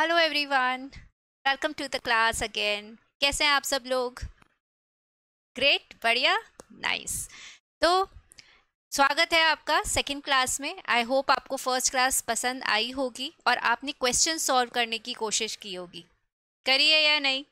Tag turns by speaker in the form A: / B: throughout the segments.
A: Hello everyone welcome to the class again कैसे हैं आप सब लोग ग्रेट बढ़िया नाइस
B: तो स्वागत है आपका सेकंड क्लास में आई होप आपको फर्स्ट क्लास पसंद आई होगी और आपने क्वेश्चन सॉल्व करने की कोशिश की होगी करी है या नहीं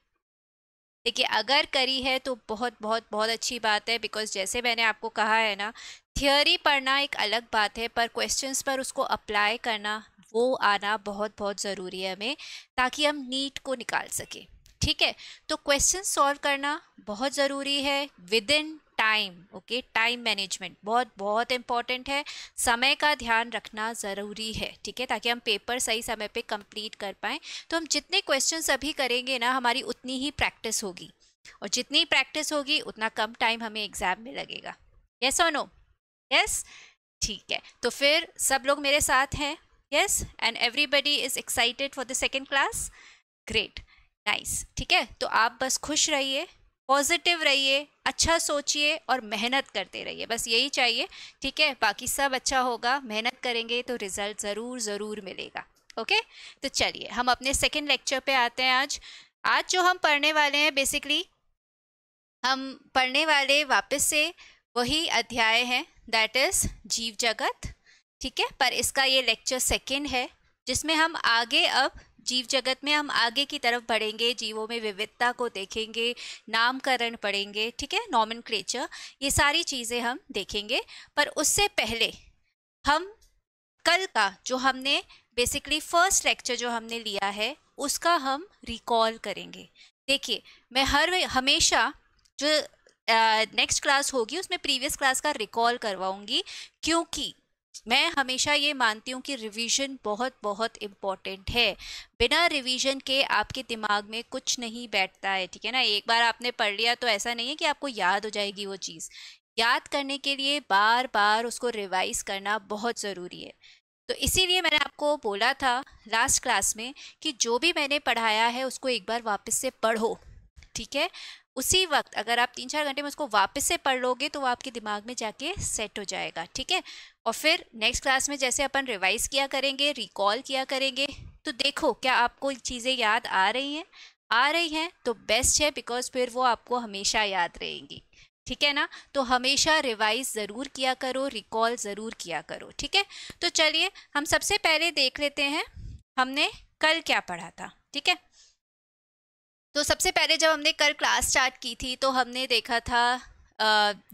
B: देखिए अगर करी है तो बहुत बहुत बहुत अच्छी बात है बिकॉज जैसे मैंने आपको कहा है ना थियोरी पढ़ना एक अलग बात है पर क्वेश्चंस पर उसको अप्लाई करना वो आना बहुत बहुत ज़रूरी है हमें ताकि हम नीट को निकाल सकें ठीक है तो क्वेश्चन सॉल्व करना बहुत ज़रूरी है within time okay time management बहुत बहुत इम्पॉर्टेंट है समय का ध्यान रखना ज़रूरी है ठीक है ताकि हम पेपर सही समय पे कंप्लीट कर पाएँ तो हम जितने क्वेश्चन अभी करेंगे ना हमारी उतनी ही प्रैक्टिस होगी और जितनी प्रैक्टिस होगी उतना कम टाइम हमें एग्ज़ाम में लगेगा यस और नो यस ठीक है तो फिर सब लोग मेरे साथ हैं yes and everybody is excited for the second class great nice ठीक है तो आप बस खुश रहिए पॉजिटिव रहिए अच्छा सोचिए और मेहनत करते रहिए बस यही चाहिए ठीक है बाकी सब अच्छा होगा मेहनत करेंगे तो रिजल्ट ज़रूर ज़रूर मिलेगा ओके तो चलिए हम अपने सेकेंड लेक्चर पे आते हैं आज आज जो हम पढ़ने वाले हैं बेसिकली हम पढ़ने वाले वापस से वही अध्याय हैं दैट इज़ जीव जगत ठीक है पर इसका ये लेक्चर सेकेंड है जिसमें हम आगे अब जीव जगत में हम आगे की तरफ बढ़ेंगे जीवों में विविधता को देखेंगे नामकरण पढ़ेंगे ठीक है नॉमन ये सारी चीज़ें हम देखेंगे पर उससे पहले हम कल का जो हमने बेसिकली फर्स्ट लेक्चर जो हमने लिया है उसका हम रिकॉल करेंगे देखिए मैं हर हमेशा जो नेक्स्ट क्लास होगी उसमें प्रीवियस क्लास का रिकॉल करवाऊंगी क्योंकि मैं हमेशा ये मानती हूँ कि रिवीजन बहुत बहुत इम्पॉर्टेंट है बिना रिवीजन के आपके दिमाग में कुछ नहीं बैठता है ठीक है ना एक बार आपने पढ़ लिया तो ऐसा नहीं है कि आपको याद हो जाएगी वो चीज़ याद करने के लिए बार बार उसको रिवाइज करना बहुत ज़रूरी है तो इसीलिए मैंने आपको बोला था लास्ट क्लास में कि जो भी मैंने पढ़ाया है उसको एक बार वापस से पढ़ो ठीक है उसी वक्त अगर आप तीन चार घंटे में उसको वापस से पढ़ लोगे तो वो आपके दिमाग में जाके सेट हो जाएगा ठीक है और फिर नेक्स्ट क्लास में जैसे अपन रिवाइज किया करेंगे रिकॉल किया करेंगे तो देखो क्या आपको चीज़ें याद आ रही हैं आ रही हैं तो बेस्ट है बिकॉज फिर वो आपको हमेशा याद रहेंगी ठीक है ना तो हमेशा रिवाइज ज़रूर किया करो रिकॉल ज़रूर किया करो ठीक है तो चलिए हम सबसे पहले देख लेते हैं हमने कल क्या पढ़ा था ठीक है तो सबसे पहले जब हमने कल क्लास स्टार्ट की थी तो हमने देखा था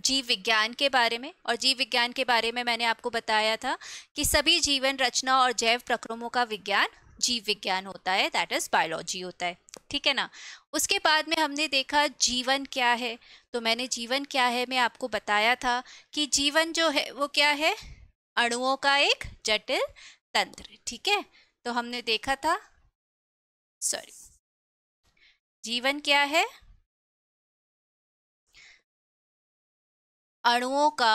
B: जीव विज्ञान के बारे में और जीव विज्ञान के बारे में मैंने आपको बताया था कि सभी जीवन रचना और जैव प्रक्रमों का विज्ञान जीव विज्ञान होता है दैट इज़ बायोलॉजी होता है ठीक है ना उसके बाद में हमने देखा जीवन क्या है तो मैंने जीवन क्या है मैं आपको बताया था कि जीवन जो है वो क्या है अणुओं का एक जटिल तंत्र ठीक है
A: तो हमने देखा था सॉरी जीवन क्या है अणुओं का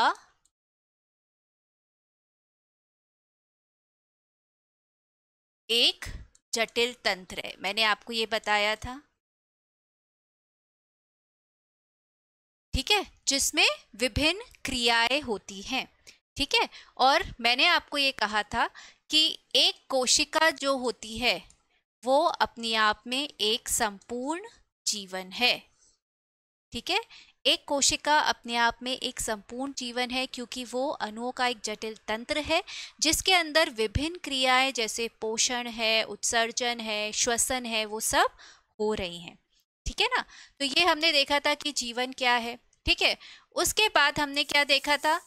A: एक जटिल तंत्र है मैंने आपको ये बताया था ठीक है जिसमें विभिन्न क्रियाएं
B: होती हैं ठीक है और मैंने आपको ये कहा था कि एक कोशिका जो होती है वो अपने आप में एक संपूर्ण जीवन है ठीक है एक कोशिका अपने आप में एक संपूर्ण जीवन है क्योंकि वो अणुओं का एक जटिल तंत्र है जिसके अंदर विभिन्न क्रियाएं जैसे पोषण है उत्सर्जन है श्वसन है वो सब हो रही हैं ठीक है ना तो ये हमने देखा था कि जीवन क्या है ठीक है उसके बाद हमने क्या देखा था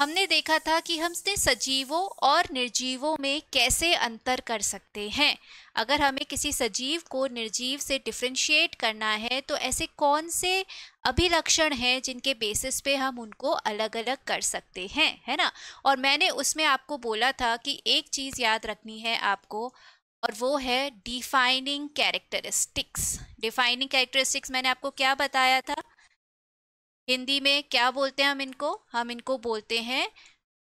B: हमने देखा था कि हम इसने सजीवों और निर्जीवों में कैसे अंतर कर सकते हैं अगर हमें किसी सजीव को निर्जीव से डिफ्रेंशिएट करना है तो ऐसे कौन से अभिलक्षण हैं जिनके बेसिस पे हम उनको अलग अलग कर सकते हैं है ना और मैंने उसमें आपको बोला था कि एक चीज़ याद रखनी है आपको और वो है डिफाइनिंग कैरेक्टरिस्टिक्स डिफाइनिंग कैरेक्टरिस्टिक्स मैंने आपको क्या बताया था हिंदी में क्या बोलते हैं हम इनको हम इनको बोलते हैं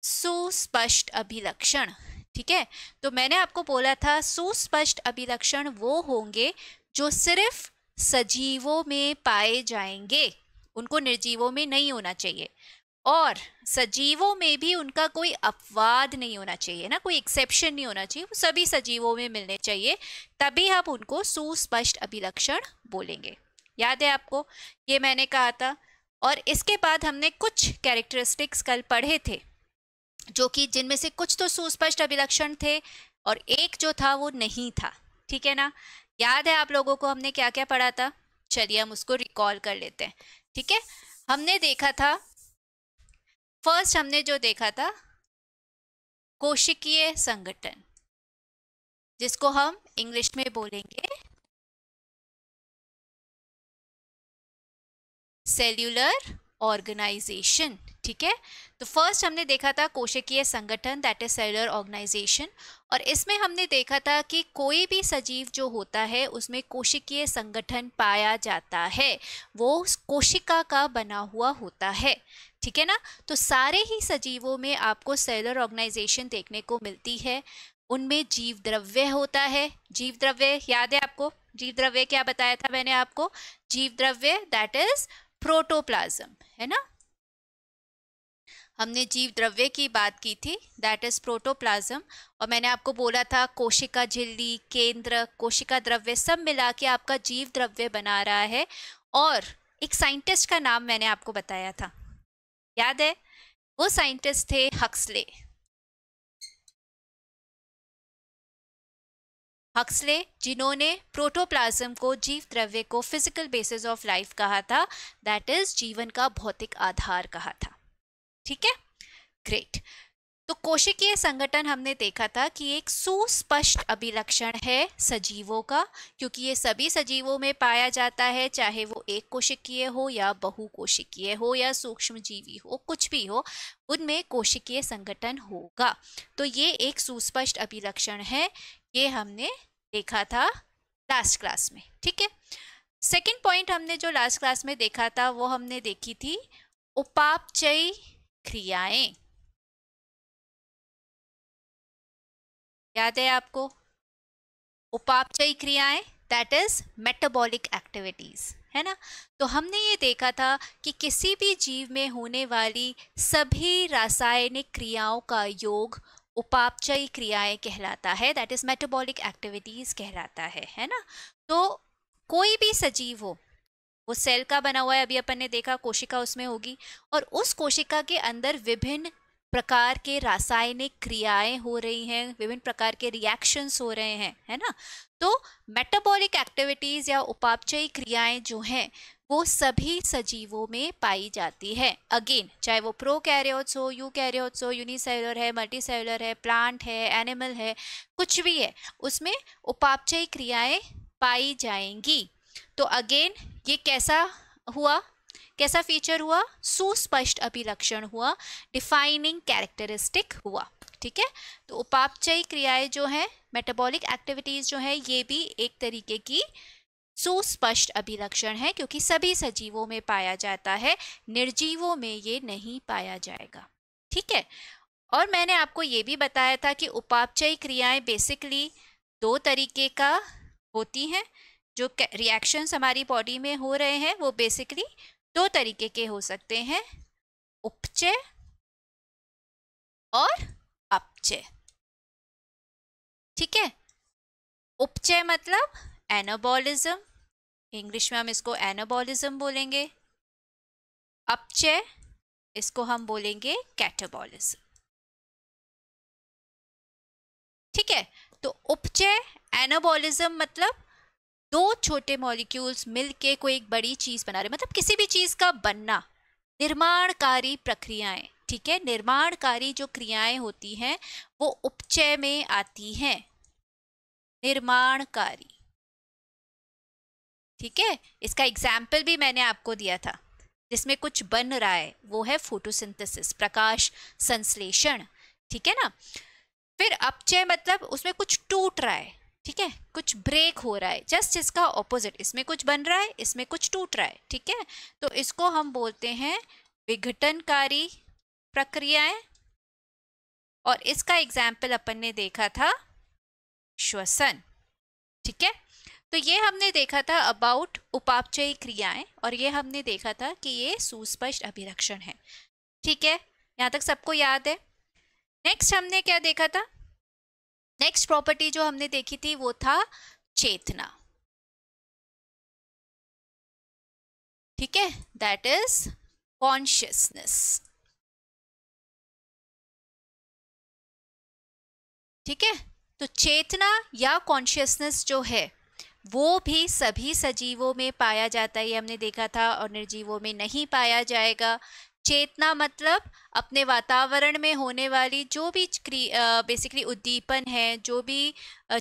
B: सुस्पष्ट अभिलक्षण ठीक है तो मैंने आपको बोला था सुस्पष्ट अभिलक्षण वो होंगे जो सिर्फ सजीवों में पाए जाएंगे उनको निर्जीवों में नहीं होना चाहिए और सजीवों में भी उनका कोई अपवाद नहीं होना चाहिए ना कोई एक्सेप्शन नहीं होना चाहिए वो सभी सजीवों में मिलने चाहिए तभी हम उनको सुस्पष्ट अभिलक्षण बोलेंगे याद है आपको ये मैंने कहा था और इसके बाद हमने कुछ कैरेक्टरिस्टिक्स कल पढ़े थे जो कि जिनमें से कुछ तो सुस्पष्ट अभिलक्षण थे और एक जो था वो नहीं था ठीक है ना याद है आप लोगों को हमने क्या क्या पढ़ा था चलिए हम उसको रिकॉल कर लेते हैं ठीक है हमने देखा था
A: फर्स्ट हमने जो देखा था कोशिकीय संगठन जिसको हम इंग्लिश में बोलेंगे सेल्यूलर ऑर्गेनाइजेशन ठीक है
B: तो फर्स्ट हमने देखा था कोशिकीय संगठन दैट इज सेलर ऑर्गेनाइजेशन और इसमें हमने देखा था कि कोई भी सजीव जो होता है उसमें कोशिकीय संगठन पाया जाता है वो कोशिका का बना हुआ होता है ठीक है ना तो सारे ही सजीवों में आपको सेलर ऑर्गेनाइजेशन देखने को मिलती है उनमें जीव द्रव्य होता है जीव द्रव्य याद है आपको जीव द्रव्य क्या बताया था मैंने आपको जीव द्रव्य दैट इज प्रोटोप्लाज्म है ना हमने जीव द्रव्य की बात की थी दैट इज प्रोटोप्लाज्म और मैंने आपको बोला था कोशिका झिल्ली केंद्र कोशिका द्रव्य सब मिला के आपका जीव द्रव्य बना रहा
A: है और एक साइंटिस्ट का नाम मैंने आपको बताया था याद है वो साइंटिस्ट थे हक्सले हक्सले जिन्होंने प्रोटोप्लाज्म को जीव द्रव्य को फिजिकल
B: बेसिस ऑफ लाइफ कहा था दैट इज जीवन का भौतिक आधार कहा था ठीक है ग्रेट तो कोशिकीय संगठन हमने देखा था कि एक सुस्पष्ट अभिलक्षण है सजीवों का क्योंकि ये सभी सजीवों में पाया जाता है चाहे वो एक कोशिकीय हो या बहु कोशिकीय हो या सूक्ष्म जीवी हो कुछ भी हो उनमें कोशिकीय संगठन होगा तो ये एक सुस्पष्ट अभिलक्षण है ये हमने देखा था लास्ट क्लास में ठीक है सेकेंड
A: पॉइंट हमने जो लास्ट क्लास में देखा था वो हमने देखी थी उपापचय क्रियाएं याद है आपको उपापचय क्रियाएं दैट इज मेटाबॉलिक एक्टिविटीज
B: है ना तो हमने ये देखा था कि किसी भी जीव में होने वाली सभी रासायनिक क्रियाओं का योग उपापचयी क्रियाएं कहलाता है दैट इज मेटाबॉलिक एक्टिविटीज कहलाता है है ना तो कोई भी सजीव हो वो सेल का बना हुआ है अभी अपन ने देखा कोशिका उसमें होगी और उस कोशिका के अंदर विभिन्न प्रकार के रासायनिक क्रियाएं हो रही हैं विभिन्न प्रकार के रिएक्शंस हो रहे हैं है ना तो मेटाबॉलिक एक्टिविटीज़ या उपापचयी क्रियाएं जो हैं वो सभी सजीवों में पाई जाती है अगेन चाहे वो प्रो कैरियोट्स हो यू कैरियोट्स हो यूनिसेलुलर है मल्टी सेलर है प्लांट है एनिमल है कुछ भी है उसमें उपापचय क्रियाएं पाई जाएंगी तो अगेन ये कैसा हुआ कैसा फीचर हुआ सुस्पष्ट अभिलक्षण हुआ डिफाइनिंग कैरेक्टरिस्टिक हुआ ठीक है तो उपापचयी क्रियाएं जो हैं मेटाबॉलिक एक्टिविटीज़ जो है ये भी एक तरीके की सुस्पष्ट अभिलक्षण है क्योंकि सभी सजीवों में पाया जाता है निर्जीवों में ये नहीं पाया जाएगा ठीक है और मैंने आपको ये भी बताया था कि उपापचयी क्रियाएं बेसिकली दो तरीके का होती हैं जो रिएक्शंस हमारी बॉडी में
A: हो रहे हैं वो बेसिकली दो तरीके के हो सकते हैं उपचय और अपचय ठीक है उपचय मतलब एनाबॉलिज्म इंग्लिश में हम इसको एनाबॉलिज्म बोलेंगे अपचय इसको हम बोलेंगे कैटाबॉलिज्म ठीक है तो उपचय एनाबॉलिज्म मतलब दो छोटे मॉलिक्यूल्स मिलके
B: कोई एक बड़ी चीज बना रहे मतलब किसी भी चीज का बनना निर्माणकारी प्रक्रियाएं ठीक है निर्माणकारी जो क्रियाएं होती हैं वो उपचय में आती हैं निर्माणकारी ठीक है इसका एग्जाम्पल भी मैंने आपको दिया था जिसमें कुछ बन रहा है वो है फोटोसिंथेसिस प्रकाश संश्लेषण ठीक है ना फिर अपचय मतलब उसमें कुछ टूट रहा है ठीक है कुछ ब्रेक हो रहा है जस्ट इसका ऑपोजिट इसमें कुछ बन रहा है इसमें कुछ टूट रहा है ठीक है तो इसको हम बोलते हैं विघटनकारी प्रक्रियाएं और इसका एग्जाम्पल अपन ने देखा था श्वसन ठीक है तो ये हमने देखा था अबाउट उपापचयी क्रियाएं और ये हमने देखा था कि ये सुस्पष्ट अभिरक्षण है ठीक है यहाँ
A: तक सबको याद है नेक्स्ट हमने क्या देखा था नेक्स्ट प्रॉपर्टी जो हमने देखी थी वो था चेतना ठीक है दैट इज कॉन्शियसनेस ठीक है तो चेतना या कॉन्शियसनेस जो है वो भी सभी सजीवों में पाया
B: जाता है ये हमने देखा था और निर्जीवों में नहीं पाया जाएगा चेतना मतलब अपने वातावरण में होने वाली जो भी बेसिकली उद्दीपन है जो भी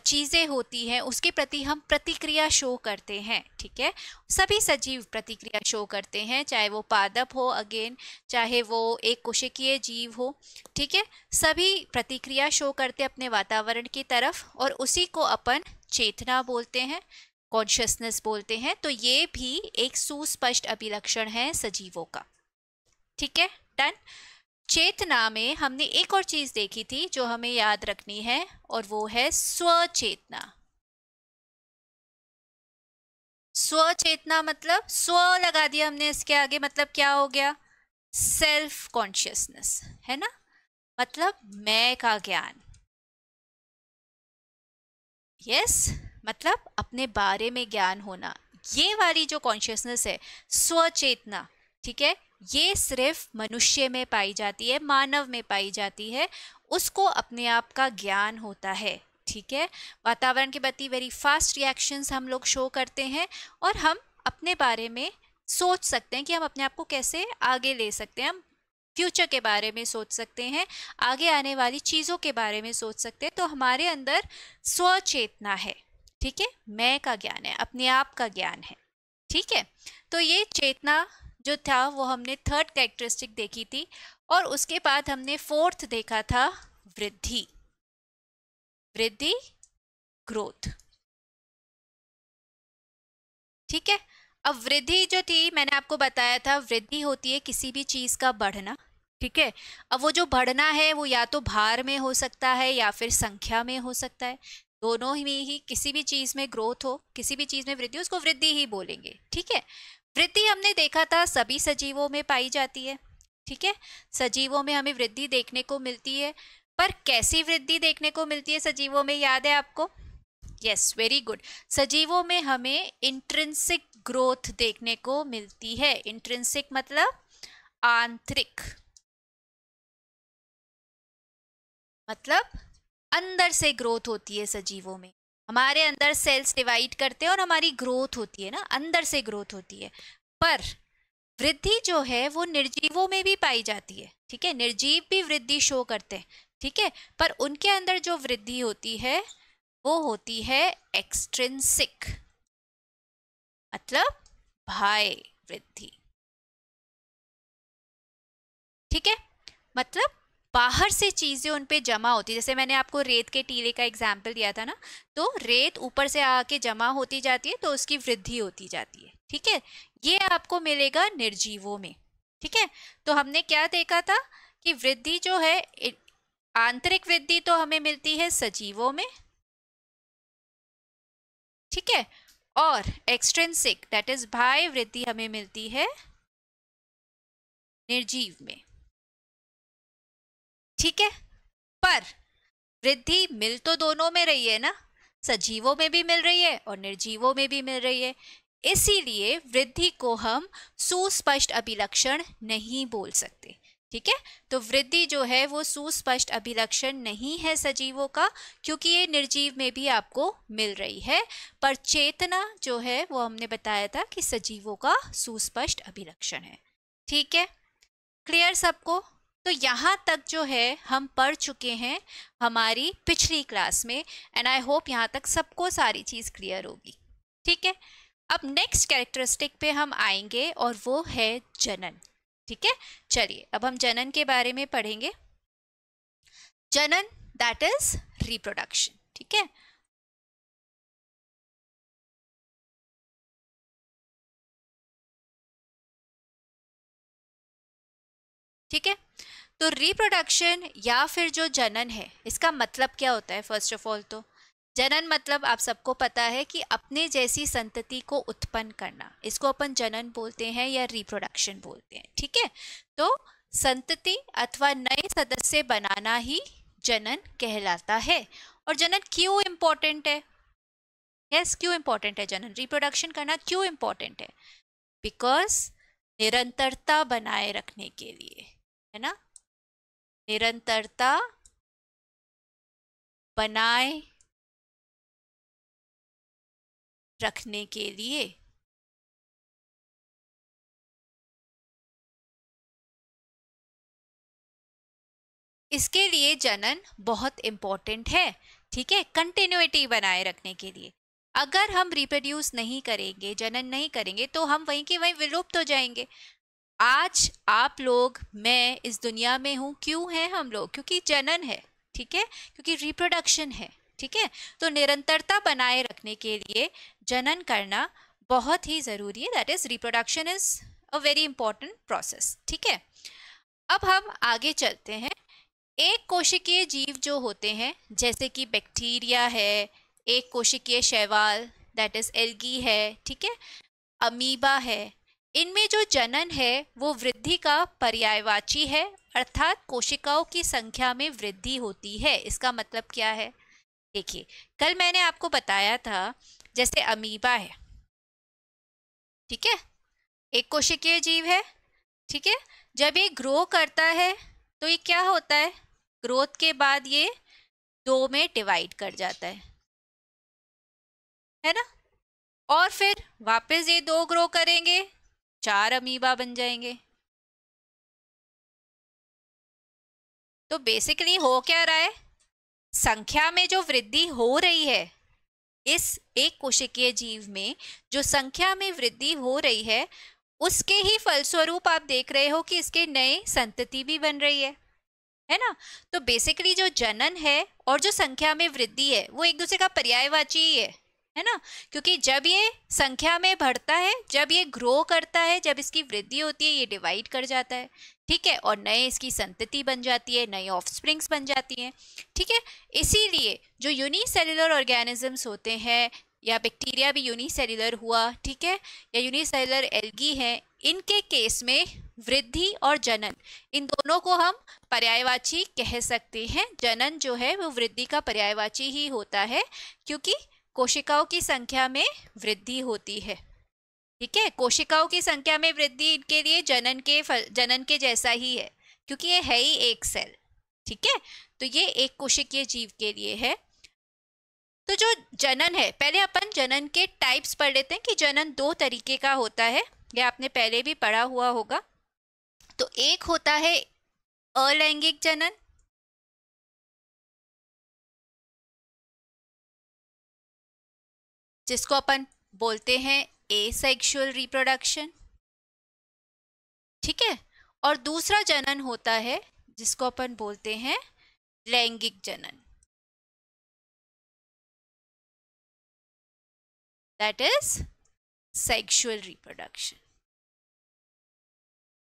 B: चीज़ें होती हैं उसके प्रति हम प्रतिक्रिया शो करते हैं ठीक है सभी सजीव प्रतिक्रिया शो करते हैं चाहे वो पादप हो अगेन चाहे वो एक कोशिकीय जीव हो ठीक है सभी प्रतिक्रिया शो करते अपने वातावरण की तरफ और उसी को अपन चेतना बोलते हैं कॉन्शियसनेस बोलते हैं तो ये भी एक सुस्पष्ट अभिलक्षण है सजीवों का ठीक है डन चेतना में हमने एक और चीज देखी थी जो हमें याद रखनी है और वो है स्वचेतना स्वचेतना मतलब स्व लगा दिया हमने इसके आगे मतलब क्या हो गया सेल्फ कॉन्शियसनेस है ना मतलब मैं का ज्ञान यस yes, मतलब अपने बारे में ज्ञान होना ये वाली जो कॉन्शियसनेस है स्वचेतना ठीक है ये सिर्फ मनुष्य में पाई जाती है मानव में पाई जाती है उसको अपने आप का ज्ञान होता है ठीक है वातावरण के प्रति वेरी फास्ट रिएक्शंस हम लोग शो करते हैं और हम अपने बारे में सोच सकते हैं कि हम अपने आप को कैसे आगे ले सकते हैं हम फ्यूचर के बारे में सोच सकते हैं आगे आने वाली चीज़ों के बारे में सोच सकते हैं तो हमारे अंदर स्वचेतना है ठीक है मैं का ज्ञान है अपने आप का ज्ञान है ठीक है तो ये चेतना जो था वो हमने थर्ड कैरेक्टरिस्टिक देखी थी और उसके
A: बाद हमने फोर्थ देखा था वृद्धि वृद्धि ग्रोथ ठीक है अब
B: वृद्धि जो थी मैंने आपको बताया था वृद्धि होती है किसी भी चीज़ का बढ़ना ठीक है अब वो जो बढ़ना है वो या तो भार में हो सकता है या फिर संख्या में हो सकता है दोनों में ही किसी भी चीज़ में ग्रोथ हो किसी भी चीज़ में वृद्धि उसको वृद्धि ही बोलेंगे ठीक है वृद्धि हमने देखा था सभी सजीवों में पाई जाती है ठीक है सजीवों में हमें वृद्धि देखने को मिलती है पर कैसी वृद्धि देखने को मिलती है सजीवों में याद है आपको यस वेरी गुड सजीवों में हमें इंट्रेंसिक ग्रोथ
A: देखने को मिलती है इंट्रेंसिक मतलब आंतरिक मतलब अंदर से ग्रोथ होती है
B: सजीवों में हमारे अंदर सेल्स डिवाइड करते हैं और हमारी ग्रोथ होती है ना अंदर से ग्रोथ होती है पर वृद्धि जो है वो निर्जीवों में भी पाई जाती है ठीक है निर्जीव भी वृद्धि शो करते हैं ठीक है पर उनके अंदर जो वृद्धि होती है
A: वो होती है एक्सट्रिंसिक मतलब भाई वृद्धि ठीक है
B: मतलब बाहर से चीज़ें उन पर जमा होती जैसे मैंने आपको रेत के टीले का एग्जाम्पल दिया था ना तो रेत ऊपर से आके जमा होती जाती है तो उसकी वृद्धि होती जाती है ठीक है ये आपको मिलेगा निर्जीवों में ठीक है तो हमने क्या देखा था कि वृद्धि जो है आंतरिक वृद्धि तो हमें मिलती है सजीवों में
A: ठीक है और एक्सट्रेंसिक दैट इज भाई वृद्धि हमें मिलती है निर्जीव में ठीक है पर वृद्धि मिल तो दोनों में रही है
B: ना सजीवों में भी मिल रही है और निर्जीवों में भी मिल रही है इसीलिए वृद्धि को हम सुस्पष्ट अभिलक्षण नहीं बोल सकते ठीक है तो वृद्धि जो है वो सुस्पष्ट अभिलक्षण नहीं है सजीवों का क्योंकि ये निर्जीव में भी आपको मिल रही है पर चेतना जो है वो हमने बताया था कि सजीवों का सुस्पष्ट अभिलक्षण है ठीक है क्लियर सबको तो यहाँ तक जो है हम पढ़ चुके हैं हमारी पिछली क्लास में एंड आई होप यहाँ तक सबको सारी चीज़ क्लियर होगी ठीक है अब नेक्स्ट कैरेक्टरिस्टिक पे हम आएंगे और वो है जनन ठीक है चलिए अब हम जनन के बारे में
A: पढ़ेंगे जनन दैट इज रिप्रोडक्शन ठीक है ठीक है तो रिप्रोडक्शन या फिर जो जनन है इसका मतलब क्या होता है फर्स्ट ऑफ ऑल तो
B: जनन मतलब आप सबको पता है कि अपने जैसी संतति को उत्पन्न करना इसको अपन जनन बोलते हैं या रिप्रोडक्शन बोलते हैं ठीक है तो संतति अथवा नए सदस्य बनाना ही जनन कहलाता है और जनन क्यों इम्पोर्टेंट है यस yes, क्यों इम्पोर्टेंट है जनन रिप्रोडक्शन करना क्यों इम्पोर्टेंट है
A: बिकॉज निरंतरता बनाए रखने के लिए है ना निरंतरता बनाए रखने के लिए इसके लिए जनन बहुत इम्पॉर्टेंट है ठीक है कंटिन्यूटी
B: बनाए रखने के लिए अगर हम रिप्रोड्यूस नहीं करेंगे जनन नहीं करेंगे तो हम वहीं के वहीं विलुप्त हो जाएंगे आज आप लोग मैं इस दुनिया में हूँ क्यों हैं हम लोग क्योंकि जनन है ठीक है क्योंकि रिप्रोडक्शन है ठीक है तो निरंतरता बनाए रखने के लिए जनन करना बहुत ही ज़रूरी है that is reproduction is a very important process ठीक है अब हम आगे चलते हैं एक कोशिकीय जीव जो होते हैं जैसे कि बैक्टीरिया है एक कोशिकीय शैवाल दैट इज़ एल्गी है ठीक है अमीबा है इनमें जो जनन है वो वृद्धि का पर्यायवाची है अर्थात कोशिकाओं की संख्या में वृद्धि होती है इसका मतलब क्या है देखिए कल मैंने आपको बताया था जैसे अमीबा है ठीक है एक कोशिकीय जीव है ठीक है जब ये ग्रो करता है तो ये क्या होता है ग्रोथ के बाद ये दो में डिवाइड कर जाता है
A: है ना और फिर वापस ये दो ग्रो करेंगे चार अमीबा बन जाएंगे तो बेसिकली हो क्या रहा है संख्या में जो वृद्धि हो रही
B: है इस एक कोशिकीय जीव में जो संख्या में वृद्धि हो रही है उसके ही फलस्वरूप आप देख रहे हो कि इसके नए संतति भी बन रही है है ना तो बेसिकली जो जनन है और जो संख्या में वृद्धि है वो एक दूसरे का पर्यायवाची ही है है ना क्योंकि जब ये संख्या में बढ़ता है जब ये ग्रो करता है जब इसकी वृद्धि होती है ये डिवाइड कर जाता है ठीक है और नए इसकी संतति बन जाती है नए ऑफस्प्रिंग्स बन जाती हैं ठीक है इसीलिए जो यूनिसेलुलर ऑर्गेनिजम्स होते हैं या बैक्टीरिया भी यूनिसेलुलर हुआ ठीक है या यूनिसेलुलर एल्गी है इनके केस में वृद्धि और जनन इन दोनों को हम पर्यायवाची कह सकते हैं जनन जो है वो वृद्धि का पर्यायवाची ही होता है क्योंकि कोशिकाओं की संख्या में वृद्धि होती है ठीक है कोशिकाओं की संख्या में वृद्धि इनके लिए जनन के जनन के जैसा ही है क्योंकि ये है ही एक सेल ठीक है तो ये एक कोशिकीय जीव के लिए है तो जो जनन है पहले अपन जनन के टाइप्स पढ़ लेते हैं कि जनन दो तरीके का होता है
A: ये आपने पहले भी पढ़ा हुआ होगा तो एक होता है अलैंगिक जनन जिसको अपन बोलते हैं ए सेक्शुअल रिप्रोडक्शन ठीक है और दूसरा जनन होता है जिसको अपन बोलते हैं लैंगिक जनन दैट इज सेक्शुअल रिप्रोडक्शन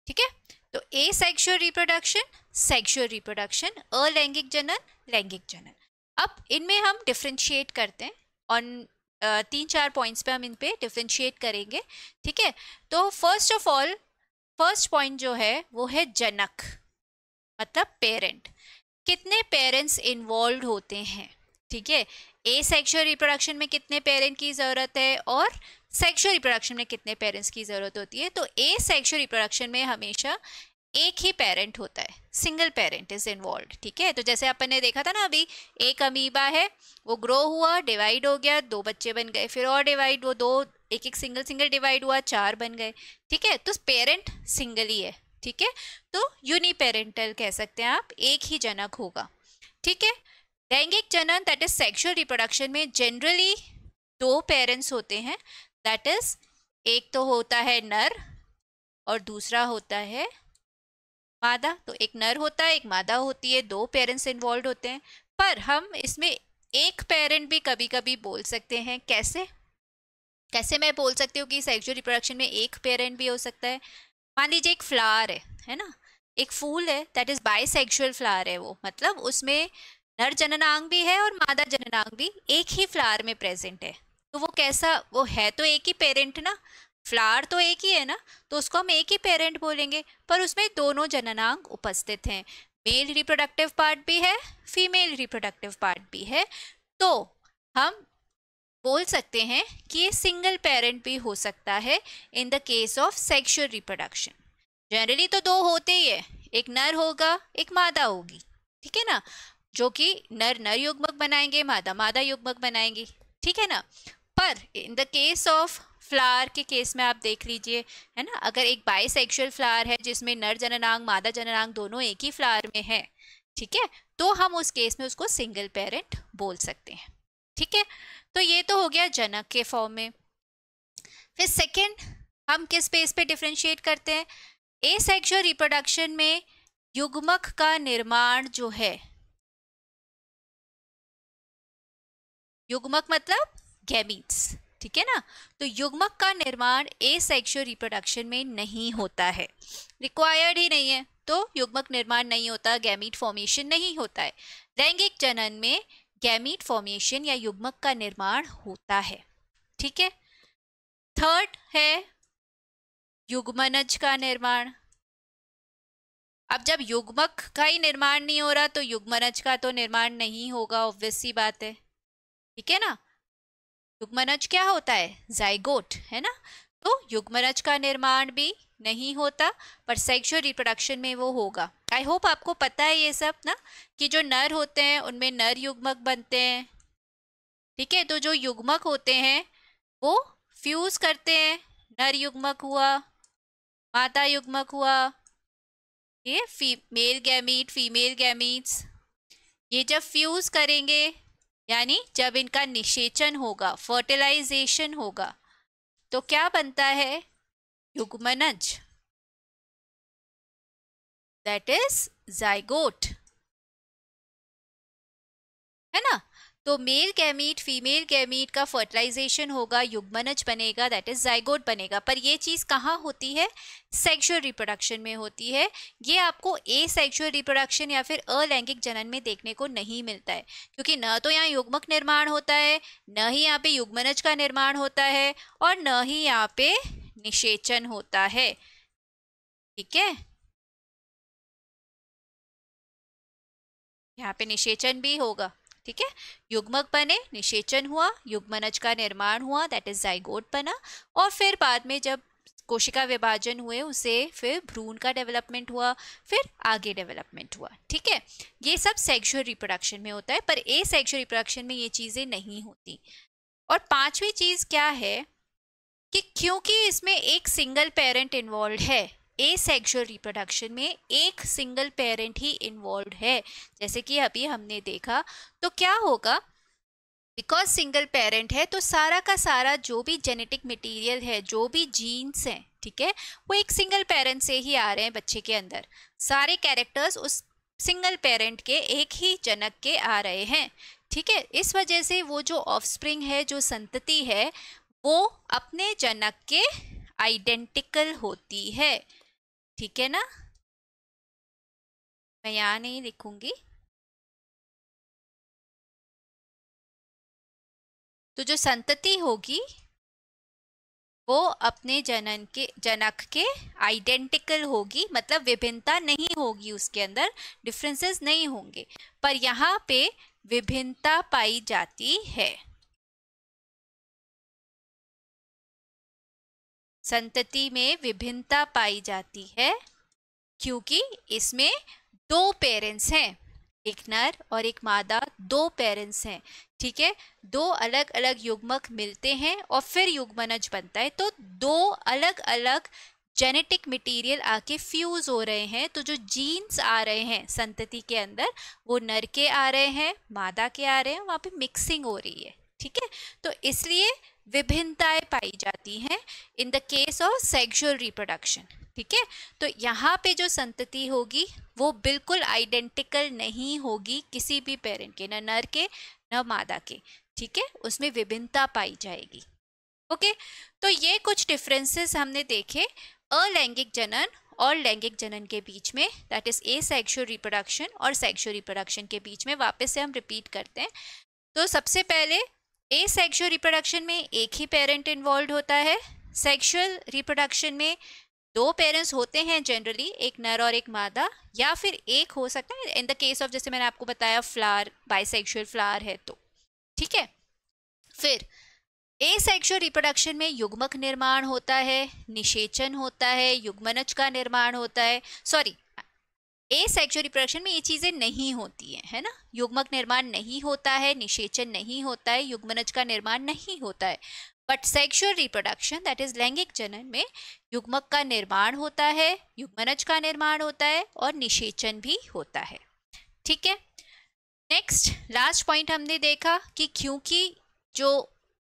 A: ठीक है तो asexual reproduction
B: sexual reproduction अलैंगिक जनन लैंगिक जनन अब इनमें हम डिफ्रेंशिएट करते हैं ऑन तीन चार पॉइंट्स पे हम इन पर डिफ्रेंशिएट करेंगे ठीक है तो first of all first point जो है वो है जनक मतलब पेरेंट कितने पेरेंट्स इन्वॉल्व होते हैं ठीक है ए सेक्शुअल रिप्रोडक्शन में कितने पेरेंट की ज़रूरत है और सेक्शुअल रिप्रोडक्शन में कितने पेरेंट्स की ज़रूरत होती है तो ए सेक्शुअल रिप्रोडक्शन में हमेशा एक ही पेरेंट होता है सिंगल पेरेंट इज इन्वॉल्व ठीक है तो जैसे अपन ने देखा था ना अभी एक अमीबा है वो ग्रो हुआ डिवाइड हो गया दो बच्चे बन गए फिर और डिवाइड वो दो एक एक सिंगल सिंगल डिवाइड हुआ चार बन गए ठीक है तो पेरेंट सिंगल ही है ठीक है तो यूनिपेरेंटल कह सकते हैं आप एक ही जनक होगा ठीक है लैंगिक जनन दैट इज सेक्शुअल रिप्रोडक्शन में जनरली दो पेरेंट्स होते हैं दैट इज एक तो होता है नर और दूसरा होता है मादा तो एक नर होता है एक मादा होती है दो पेरेंट्स इन्वॉल्व होते हैं पर हम इसमें एक पेरेंट भी कभी कभी बोल सकते हैं कैसे कैसे मैं बोल सकती हूँ कि सेक्सुअल रिप्रोडक्शन में एक पेरेंट भी हो सकता है मान लीजिए एक फ्लावर है है ना एक फूल है that is bisexual flower है वो मतलब उसमें नर जननांग भी है और मादा जननांग भी एक ही फ्लावर में प्रेजेंट है तो वो कैसा वो है तो एक ही पेरेंट ना फ्लावर तो एक ही है ना तो उसको हम एक ही पेरेंट बोलेंगे पर उसमें दोनों जननांग उपस्थित हैं मेल रिप्रोडक्टिव पार्ट भी है फीमेल रिप्रोडक्टिव पार्ट भी है तो हम बोल सकते हैं कि ये सिंगल पेरेंट भी हो सकता है in the case of sexual reproduction generally तो दो होते ही है एक नर होगा एक मादा होगी ठीक है ना जो कि नर नर युग्मक बनाएंगे मादा मादा युग्मक बनाएंगे ठीक है ना पर in the case of flower के केस में आप देख लीजिए है ना अगर एक सेक्शुअल फ्लावर है जिसमें नर जननांग मादा जननांग दोनों एक ही फ्लावर में है ठीक है तो हम उस केस में उसको सिंगल पेरेंट बोल सकते हैं ठीक है तो ये तो हो गया जनक के फॉर्म में फिर सेकेंड हम
A: किस बेस पे डिफ्रेंशिएट करते हैं ए सेक्शुअल रिप्रोडक्शन में युग्मक का निर्माण जो है युग्मक मतलब गैमीट्स ठीक है ना तो युग्मक का निर्माण ए सेक्शुअल
B: रिप्रोडक्शन में नहीं होता है रिक्वायर्ड ही नहीं है तो युग्मक निर्माण नहीं होता गैमीट फॉर्मेशन नहीं होता है लैंगिक जनन में गैमीट फॉर्मेशन या युग्मक का निर्माण होता है ठीक है थर्ड है युग्मनज का निर्माण अब जब युग्मक का ही निर्माण नहीं हो रहा तो युग्मनज का तो निर्माण नहीं होगा ऑब्वियस सी बात है ठीक है ना युग्मनज क्या होता है जाइगोट है ना तो युग्मनज का निर्माण भी नहीं होता पर सेक्सुअल रिप्रोडक्शन में वो होगा आई होप आपको पता है ये सब ना कि जो नर होते हैं उनमें नर युग्मक बनते हैं ठीक है तो जो युग्मक होते हैं वो फ्यूज करते हैं नर युग्मक हुआ माता युग्मक हुआ ये female gamete female gametes ये जब फ्यूज करेंगे यानी जब इनका निषेचन होगा फर्टिलाइजेशन होगा तो क्या बनता है
A: युग्मनज दैट इज जाइगोट है ना तो मेल गैमीट
B: फीमेल गैमीट का फर्टिलाइजेशन होगा युग्मनज बनेगा दैट इज जाइगोट बनेगा पर ये चीज़ कहाँ होती है सेक्सुअल रिप्रोडक्शन में होती है ये आपको ए सेक्सुअल रिप्रोडक्शन या फिर अलैंगिक जनन में देखने को नहीं मिलता है क्योंकि न तो यहाँ युग्मक निर्माण होता है न ही यहाँ पे युग्मनज का निर्माण होता है और न ही यहाँ पे निषेचन
A: होता है ठीक है यहाँ पे निषेचन भी होगा ठीक है युग्मक बने निषेचन
B: हुआ युग्मनज का निर्माण हुआ दैट इज जाइगोट बना और फिर बाद में जब कोशिका विभाजन हुए उसे फिर भ्रूण का डेवलपमेंट हुआ फिर आगे डेवलपमेंट हुआ ठीक है ये सब सेक्सुअल रिप्रोडक्शन में होता है पर ए सेक्सुअल रिप्रोडक्शन में ये चीज़ें नहीं होती और पांचवी चीज़ क्या है कि क्योंकि इसमें एक सिंगल पेरेंट इन्वॉल्व है ए सेक्शुअल रिप्रोडक्शन में एक सिंगल पेरेंट ही इन्वॉल्व है जैसे कि अभी हमने देखा तो क्या होगा बिकॉज सिंगल पेरेंट है तो सारा का सारा जो भी जेनेटिक मटेरियल है जो भी जीन्स हैं ठीक है वो एक सिंगल पेरेंट से ही आ रहे हैं बच्चे के अंदर सारे कैरेक्टर्स उस सिंगल पेरेंट के एक ही जनक के आ रहे हैं ठीक है इस वजह से वो जो ऑफस्प्रिंग है जो संतति है वो अपने जनक के आइडेंटिकल
A: होती है ठीक है ना मैं यहाँ नहीं लिखूंगी तो जो संतति होगी वो अपने जनन के
B: जनक के आइडेंटिकल होगी मतलब विभिन्नता नहीं होगी उसके अंदर
A: डिफरेंसेस नहीं होंगे पर यहाँ पे विभिन्नता पाई जाती है संतति में विभिन्नता पाई जाती है क्योंकि इसमें दो
B: पेरेंट्स हैं एक नर और एक मादा दो पेरेंट्स हैं ठीक है दो अलग अलग युग्मक मिलते हैं और फिर युग्मनज बनता है तो दो अलग अलग जेनेटिक मटेरियल आके फ्यूज हो रहे हैं तो जो जीन्स आ रहे हैं संतति के अंदर वो नर के आ रहे हैं मादा के आ रहे हैं वहाँ पे मिक्सिंग हो रही है ठीक है तो इसलिए विभिन्नताएं पाई जाती हैं in the case of sexual reproduction ठीक है तो यहाँ पे जो संतति होगी वो बिल्कुल आइडेंटिकल नहीं होगी किसी भी पेरेंट के न नर के न मादा के ठीक है उसमें विभिन्नता पाई जाएगी ओके तो ये कुछ डिफरेंसेस हमने देखे अलैंगिक जनन और लैंगिक जनन के बीच में that is asexual reproduction और सेक्शुअल रिप्रोडक्शन के बीच में वापस से हम रिपीट करते हैं तो सबसे पहले ए सेक्शुअल रिप्रोडक्शन में एक ही पेरेंट इन्वॉल्व होता है सेक्शुअल रिप्रोडक्शन में दो पेरेंट्स होते हैं जनरली एक नर और एक मादा या फिर एक हो सकता है इन द केस ऑफ जैसे मैंने आपको बताया फ्लावर सेक्शुअल फ्लावर है तो ठीक है फिर ए सेक्शुअल रिप्रोडक्शन में युग्मक निर्माण होता है निषेचन होता है युग्मनज का निर्माण होता है सॉरी ए सेक्चुअल रिप्रोडक्शन में ये चीज़ें नहीं होती हैं है ना युग्मक निर्माण नहीं होता है निषेचन नहीं होता है युग्मनज का निर्माण नहीं होता है but sexual reproduction that is लैंगिक जनन में युग्मक का निर्माण होता है युग्मनज का निर्माण होता है और निषेचन भी होता है ठीक है नेक्स्ट लास्ट पॉइंट हमने देखा कि क्योंकि जो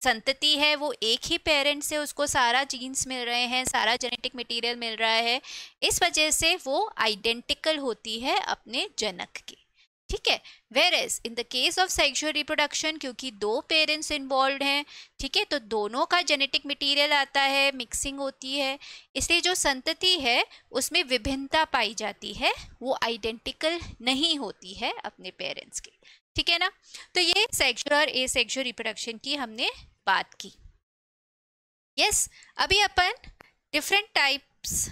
B: संतति है वो एक ही पेरेंट से उसको सारा जीन्स मिल रहे हैं सारा जेनेटिक मटेरियल मिल रहा है इस वजह से वो आइडेंटिकल होती है अपने जनक की ठीक है whereas in the case of sexual reproduction क्योंकि दो पेरेंट्स इन्वॉल्व हैं ठीक है तो दोनों का जेनेटिक मटेरियल आता है मिक्सिंग होती है इसलिए जो संतति है उसमें विभिन्नता पाई जाती है वो आइडेंटिकल नहीं होती है अपने पेरेंट्स की ठीक है ना तो ये सेक्शुअल और ए सेक्शुअल रिप्रोडक्शन की हमने बात की यस yes, अभी अपन डिफरेंट टाइप्स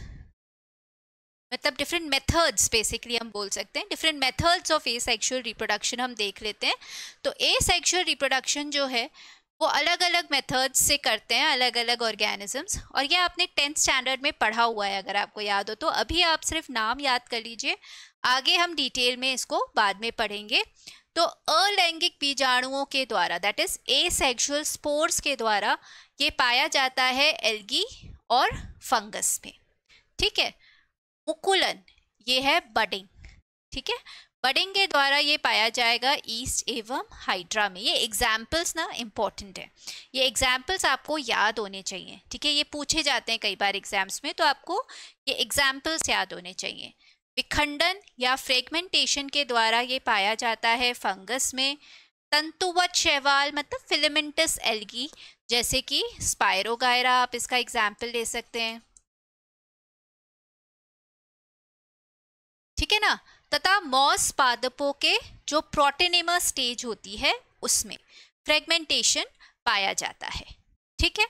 B: मतलब डिफरेंट मेथड्स बेसिकली हम बोल सकते हैं different methods of asexual reproduction हम देख लेते हैं तो ए सेक्शुअल रिप्रोडक्शन जो है वो अलग अलग मेथड्स से करते हैं अलग अलग ऑर्गेनिजम्स और ये आपने टेंथ स्टैंडर्ड में पढ़ा हुआ है अगर आपको याद हो तो अभी आप सिर्फ नाम याद कर लीजिए आगे हम डिटेल में इसको बाद में पढ़ेंगे तो अलैंगिक बीजाणुओं के द्वारा दैट इज सेक्शुअल स्पोर्स के द्वारा ये पाया जाता है एल्गी और फंगस में ठीक है मुकुलन ये है बडिंग ठीक है बडिंग के द्वारा ये पाया जाएगा ईस्ट एवं हाइड्रा में ये एग्जाम्पल्स ना इम्पॉर्टेंट है ये एग्जाम्पल्स आपको याद होने चाहिए ठीक है ये पूछे जाते हैं कई बार एग्जाम्स में तो आपको ये एग्जाम्पल्स याद होने चाहिए विखंडन या फ्रेगमेंटेशन के द्वारा ये पाया जाता है फंगस में तंतुवत शैवाल मतलब
A: फिलेमेंटस एल्गी जैसे कि स्पायरोगायरा आप इसका एग्जाम्पल ले सकते हैं ठीक है ना तथा मॉस पादपों के जो प्रोटेनेमा स्टेज होती है उसमें फ्रेगमेंटेशन
B: पाया जाता है ठीक है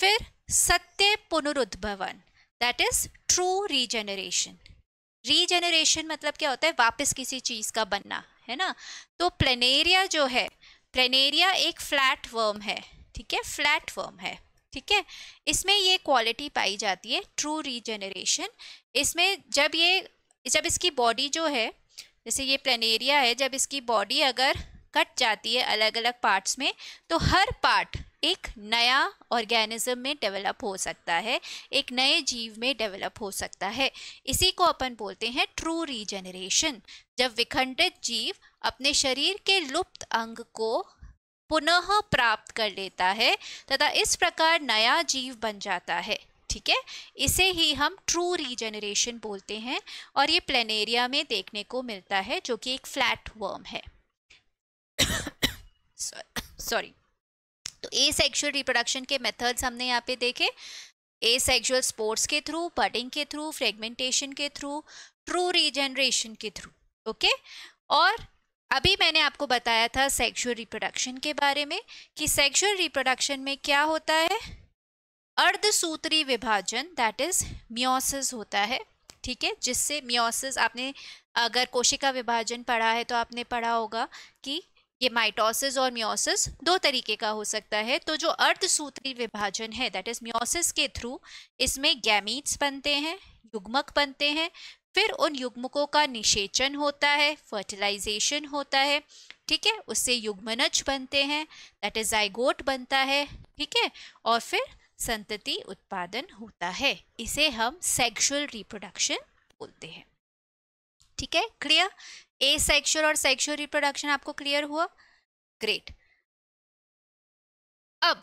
B: फिर सत्य पुनरुद्भवन that is true regeneration regeneration मतलब क्या होता है वापस किसी चीज़ का बनना है ना तो प्लेनेरिया जो है प्लेनेरिया एक फ्लैट वर्म है ठीक है फ्लैट वर्म है ठीक है इसमें ये क्वालिटी पाई जाती है ट्रू रीजेनरेशन इसमें जब ये जब इसकी बॉडी जो है जैसे ये प्लेनेरिया है जब इसकी बॉडी अगर कट जाती है अलग अलग पार्ट्स में तो हर पार्ट एक नया ऑर्गेनिज्म में डेवलप हो सकता है एक नए जीव में डेवलप हो सकता है इसी को अपन बोलते हैं ट्रू रीजनरेशन जब विखंडित जीव अपने शरीर के लुप्त अंग को पुनः प्राप्त कर लेता है तथा इस प्रकार नया जीव बन जाता है ठीक है इसे ही हम ट्रू रीजेनरेशन बोलते हैं और ये प्लेनेरिया में देखने को मिलता है जो कि एक फ्लैट वर्म है सॉरी तो ए सेक्शुअल रिप्रोडक्शन के मेथड्स हमने यहाँ पे देखे ए सेक्शुअल स्पोर्ट्स के थ्रू बडिंग के थ्रू फ्रेगमेंटेशन के थ्रू ट्रू रीजनरेशन के थ्रू ओके और अभी मैंने आपको बताया था सेक्शुअल रिप्रोडक्शन के बारे में कि सेक्सुअल रिप्रोडक्शन में क्या होता है अर्धसूत्री विभाजन दैट इज म्योसिस होता है ठीक है जिससे म्योसिस आपने अगर कोशिका विभाजन पढ़ा है तो आपने पढ़ा होगा कि ये माइटोसिस और म्योसिस दो तरीके का हो सकता है तो जो अर्धसूत्री विभाजन है दैट इज म्योसिस के थ्रू इसमें गैमीट्स बनते हैं युग्मक बनते हैं फिर उन युग्मकों का निषेचन होता है फर्टिलाइजेशन होता है ठीक है उससे युग्मनज बनते हैं दैट इज जाइगोट बनता है ठीक है और फिर संतति उत्पादन होता है इसे हम सेक्सुअल रिप्रोडक्शन बोलते हैं ठीक है क्लियर ए सेक्शुअल और सेक्शुअल रिप्रोडक्शन आपको क्लियर हुआ ग्रेट अब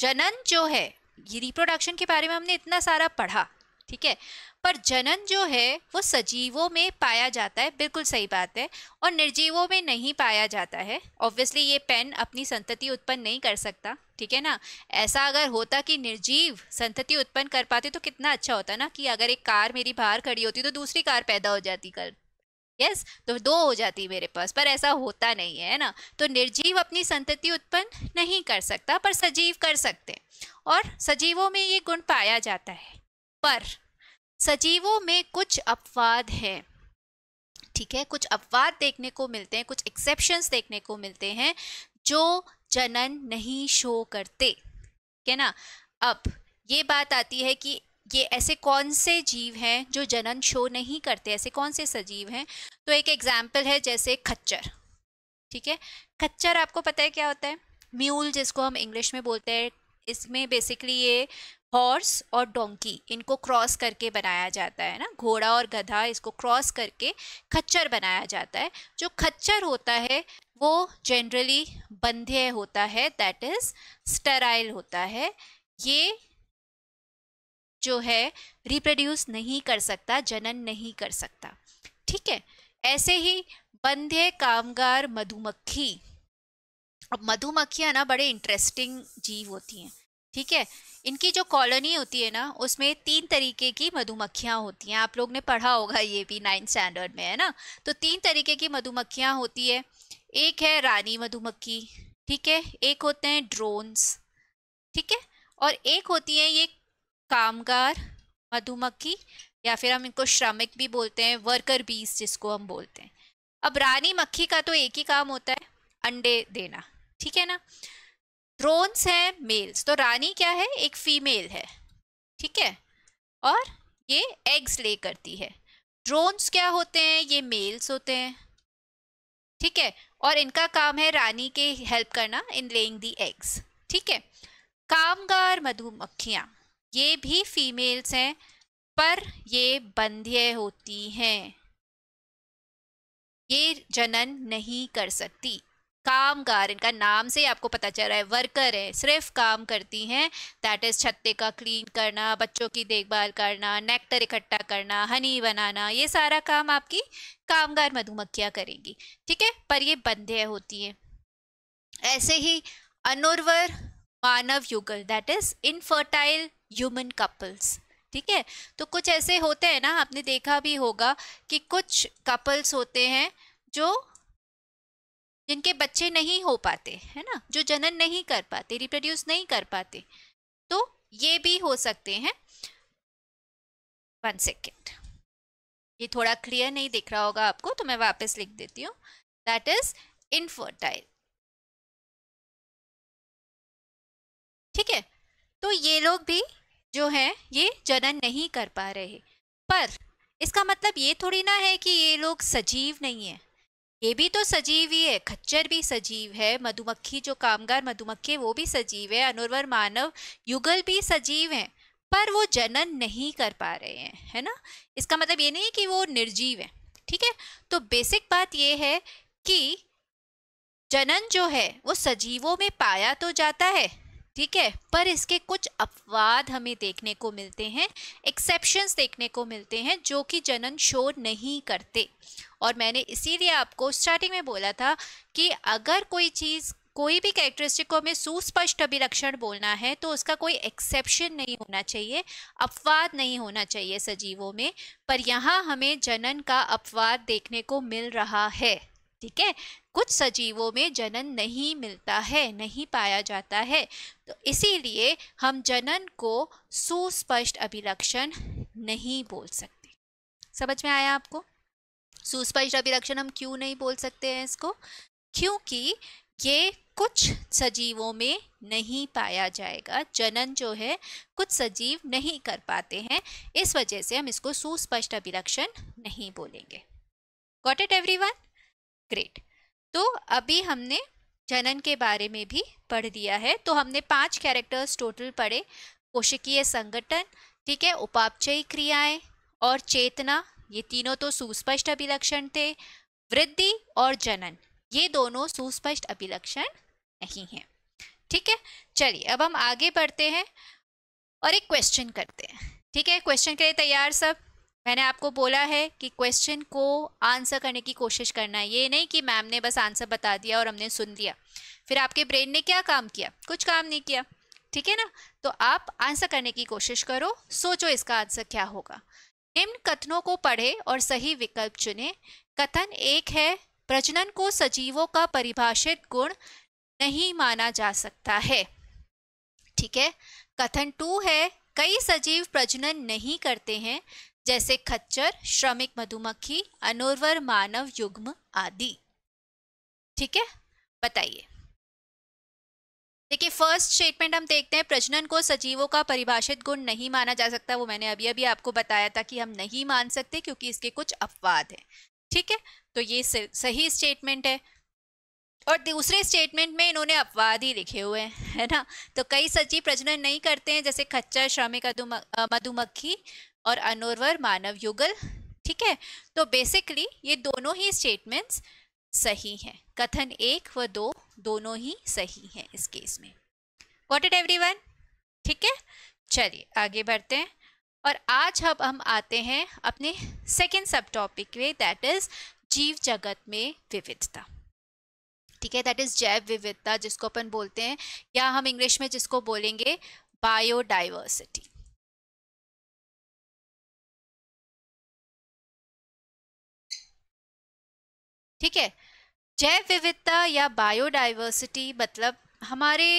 B: जनन जो है ये रिप्रोडक्शन के बारे में हमने इतना सारा पढ़ा ठीक है पर जनन जो है वो सजीवों में पाया जाता है बिल्कुल सही बात है और निर्जीवों में नहीं पाया जाता है ऑब्वियसली ये पेन अपनी संतति उत्पन्न नहीं कर सकता ठीक है ना ऐसा अगर होता कि निर्जीव संतति उत्पन्न कर पाते तो कितना अच्छा होता ना कि अगर एक कार मेरी बाहर खड़ी होती तो दूसरी कार पैदा हो जाती कल यस तो दो हो जाती मेरे पास पर ऐसा होता नहीं है ना तो निर्जीव अपनी संतति उत्पन्न नहीं कर सकता पर सजीव कर सकते हैं और सजीवों में ये गुण पाया जाता है पर सजीवों में कुछ अपवाद हैं ठीक है कुछ अपवाद देखने को मिलते हैं कुछ एक्सेप्शंस देखने को मिलते हैं जो जनन नहीं शो करते है ना अब ये बात आती है कि ये ऐसे कौन से जीव हैं जो जनन शो नहीं करते ऐसे कौन से सजीव हैं तो एक एग्जाम्पल है जैसे खच्चर ठीक है खच्चर आपको पता है क्या होता है म्यूल जिसको हम इंग्लिश में बोलते हैं इसमें बेसिकली ये हॉर्स और डोंकी इनको क्रॉस करके बनाया जाता है ना घोड़ा और गधा इसको क्रॉस करके खच्चर बनाया जाता है जो खच्चर होता है वो जनरली बंध्य होता है दैट इज़ स्टेराइल होता है ये जो है रिप्रोड्यूस नहीं कर सकता जनन नहीं कर सकता ठीक है ऐसे ही बंधे कामगार मधुमक्खी अब मधुमक्खियाँ ना बड़े इंटरेस्टिंग जीव होती हैं ठीक है इनकी जो कॉलोनी होती है ना उसमें तीन तरीके की मधुमक्खियाँ होती हैं आप लोग ने पढ़ा होगा ये भी नाइन्थ स्टैंडर्ड में है ना तो तीन तरीके की मधुमक्खियाँ होती है एक है रानी मधुमक्खी ठीक है एक होते हैं ड्रोन्स ठीक है और एक होती है ये कामगार मधुमक्खी या फिर हम इनको श्रमिक भी बोलते हैं वर्कर बीस जिसको हम बोलते हैं अब रानी मक्खी का तो एक ही काम होता है अंडे देना ठीक है ना ड्रोन्स हैं मेल्स तो रानी क्या है एक फीमेल है ठीक है और ये एग्स ले करती है ड्रोन्स क्या होते हैं ये मेल्स होते हैं ठीक है और इनका काम है रानी के हेल्प करना इन लेइंग दी एग्स ठीक है कामगार मधुमक्खियाँ ये भी फीमेल्स हैं पर ये बंध्य होती हैं ये जनन नहीं कर सकती कामगार इनका नाम से आपको पता चल रहा है वर्कर है सिर्फ काम करती हैं दैट इज छत्ते का क्लीन करना बच्चों की देखभाल करना नेक्टर इकट्ठा करना हनी बनाना ये सारा काम आपकी कामगार मधुमक्खियाँ करेंगी ठीक है पर ये बंध्य होती हैं ऐसे ही अनुर्वर मानव युगल that is infertile human couples ठीक है तो कुछ ऐसे होते हैं ना आपने देखा भी होगा कि कुछ कपल्स होते हैं जो जिनके बच्चे नहीं हो पाते है ना जो जनन नहीं कर पाते रिप्रोड्यूस नहीं कर पाते तो ये भी हो सकते हैं
A: वन सेकेंड ये थोड़ा क्लियर नहीं दिख रहा होगा आपको तो मैं वापस लिख देती हूँ दैट इज इनफर्टाइल ठीक है तो ये लोग भी जो हैं ये
B: जनन नहीं कर पा रहे पर इसका मतलब ये थोड़ी ना है कि ये लोग सजीव नहीं है ये भी तो सजीव ही है खच्चर भी सजीव है मधुमक्खी जो कामगार मधुमक्खी वो भी सजीव है अनुर्वर मानव युगल भी सजीव हैं पर वो जनन नहीं कर पा रहे हैं है ना इसका मतलब ये नहीं कि वो निर्जीव है ठीक है तो बेसिक बात ये है कि जनन जो है वो सजीवों में पाया तो जाता है ठीक है पर इसके कुछ अपवाद हमें देखने को मिलते हैं एक्सेप्शंस देखने को मिलते हैं जो कि जनन शोर नहीं करते और मैंने इसीलिए आपको स्टार्टिंग में बोला था कि अगर कोई चीज़ कोई भी कैरेक्टरिस्टिक को हमें सुस्पष्ट अभिलक्षण बोलना है तो उसका कोई एक्सेप्शन नहीं होना चाहिए अपवाद नहीं होना चाहिए सजीवों में पर यहाँ हमें जनन का अपवाद देखने को मिल रहा है ठीक है कुछ सजीवों में जनन नहीं मिलता है नहीं पाया जाता है तो इसीलिए हम जनन को सुस्पष्ट अभिलक्षण नहीं बोल सकते समझ में आया आपको सुस्पष्ट अभिलक्षण हम क्यों नहीं बोल सकते हैं इसको क्योंकि ये कुछ सजीवों में नहीं पाया जाएगा जनन जो है कुछ सजीव नहीं कर पाते हैं इस वजह से हम इसको सुस्पष्ट अभिलक्षण नहीं बोलेंगे गॉट इट एवरीवन ग्रेट तो अभी हमने जनन के बारे में भी पढ़ दिया है तो हमने पांच कैरेक्टर्स टोटल पढ़े कोशिकीय संगठन ठीक है उपापचयी क्रियाएं और चेतना ये तीनों तो सुस्पष्ट अभिलक्षण थे वृद्धि और जनन ये दोनों सुस्पष्ट अभिलक्षण नहीं है ठीक है चलिए अब हम आगे बढ़ते हैं और एक क्वेश्चन करते हैं ठीक है क्वेश्चन के लिए तैयार सब मैंने आपको बोला है कि क्वेश्चन को आंसर करने की कोशिश करना है ये नहीं कि मैम ने बस आंसर बता दिया और हमने सुन दिया फिर आपके ब्रेन ने क्या काम किया कुछ काम नहीं किया ठीक है ना तो आप आंसर करने की कोशिश करो सोचो इसका आंसर क्या होगा निम्न कथनों को पढ़े और सही विकल्प चुने कथन एक है प्रजनन को सजीवों का परिभाषित गुण नहीं माना जा सकता है ठीक है कथन टू है कई सजीव प्रजनन नहीं करते हैं जैसे खच्चर श्रमिक मधुमक्खी अनुर्वर मानव युग्म आदि ठीक है बताइए देखिए फर्स्ट स्टेटमेंट हम देखते हैं प्रजनन को सजीवों का परिभाषित गुण नहीं माना जा सकता वो मैंने अभी अभी आपको बताया था कि हम नहीं मान सकते क्योंकि इसके कुछ अपवाद हैं ठीक है तो ये सही स्टेटमेंट है और दूसरे स्टेटमेंट में इन्होंने अपवाद ही लिखे हुए हैं है ना तो कई सजीव प्रजनन नहीं करते हैं जैसे खच्चर श्रमिक मधुमक्खी और अनोरवर मानव युगल ठीक है तो बेसिकली ये दोनों ही स्टेटमेंट्स सही हैं कथन एक व दो दोनों ही सही हैं इस केस में वॉट इट एवरी वन ठीक है चलिए आगे बढ़ते हैं और आज हम हम आते हैं अपने सेकेंड सब टॉपिक में दैट इज जीव जगत में विविधता ठीक है दैट इज जैव विविधता जिसको अपन बोलते हैं
A: या हम इंग्लिश में जिसको बोलेंगे बायोडाइवर्सिटी ठीक है जैव विविधता या बायोडाइवर्सिटी मतलब हमारे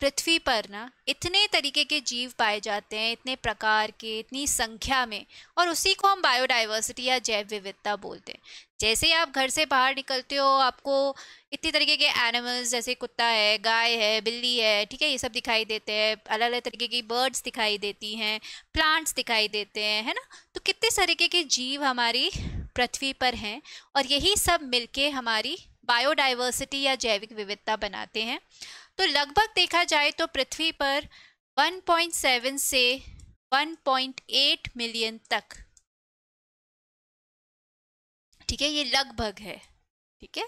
B: पृथ्वी पर ना इतने तरीके के जीव पाए जाते हैं इतने प्रकार के इतनी संख्या में और उसी को हम बायोडाइवर्सिटी या जैव विविधता बोलते हैं जैसे ही आप घर से बाहर निकलते हो आपको इतने तरीके के एनिमल्स जैसे कुत्ता है गाय है बिल्ली है ठीक है ये सब दिखाई देते हैं अलग अलग तरीके की बर्ड्स दिखाई देती हैं प्लांट्स दिखाई देते हैं है ना तो कितने तरीके के जीव हमारी पृथ्वी पर हैं और यही सब मिलके हमारी बायोडाइवर्सिटी या जैविक विविधता बनाते हैं तो लगभग देखा जाए तो पृथ्वी पर 1.7 से 1.8
A: मिलियन तक ठीक है ये लगभग है ठीक है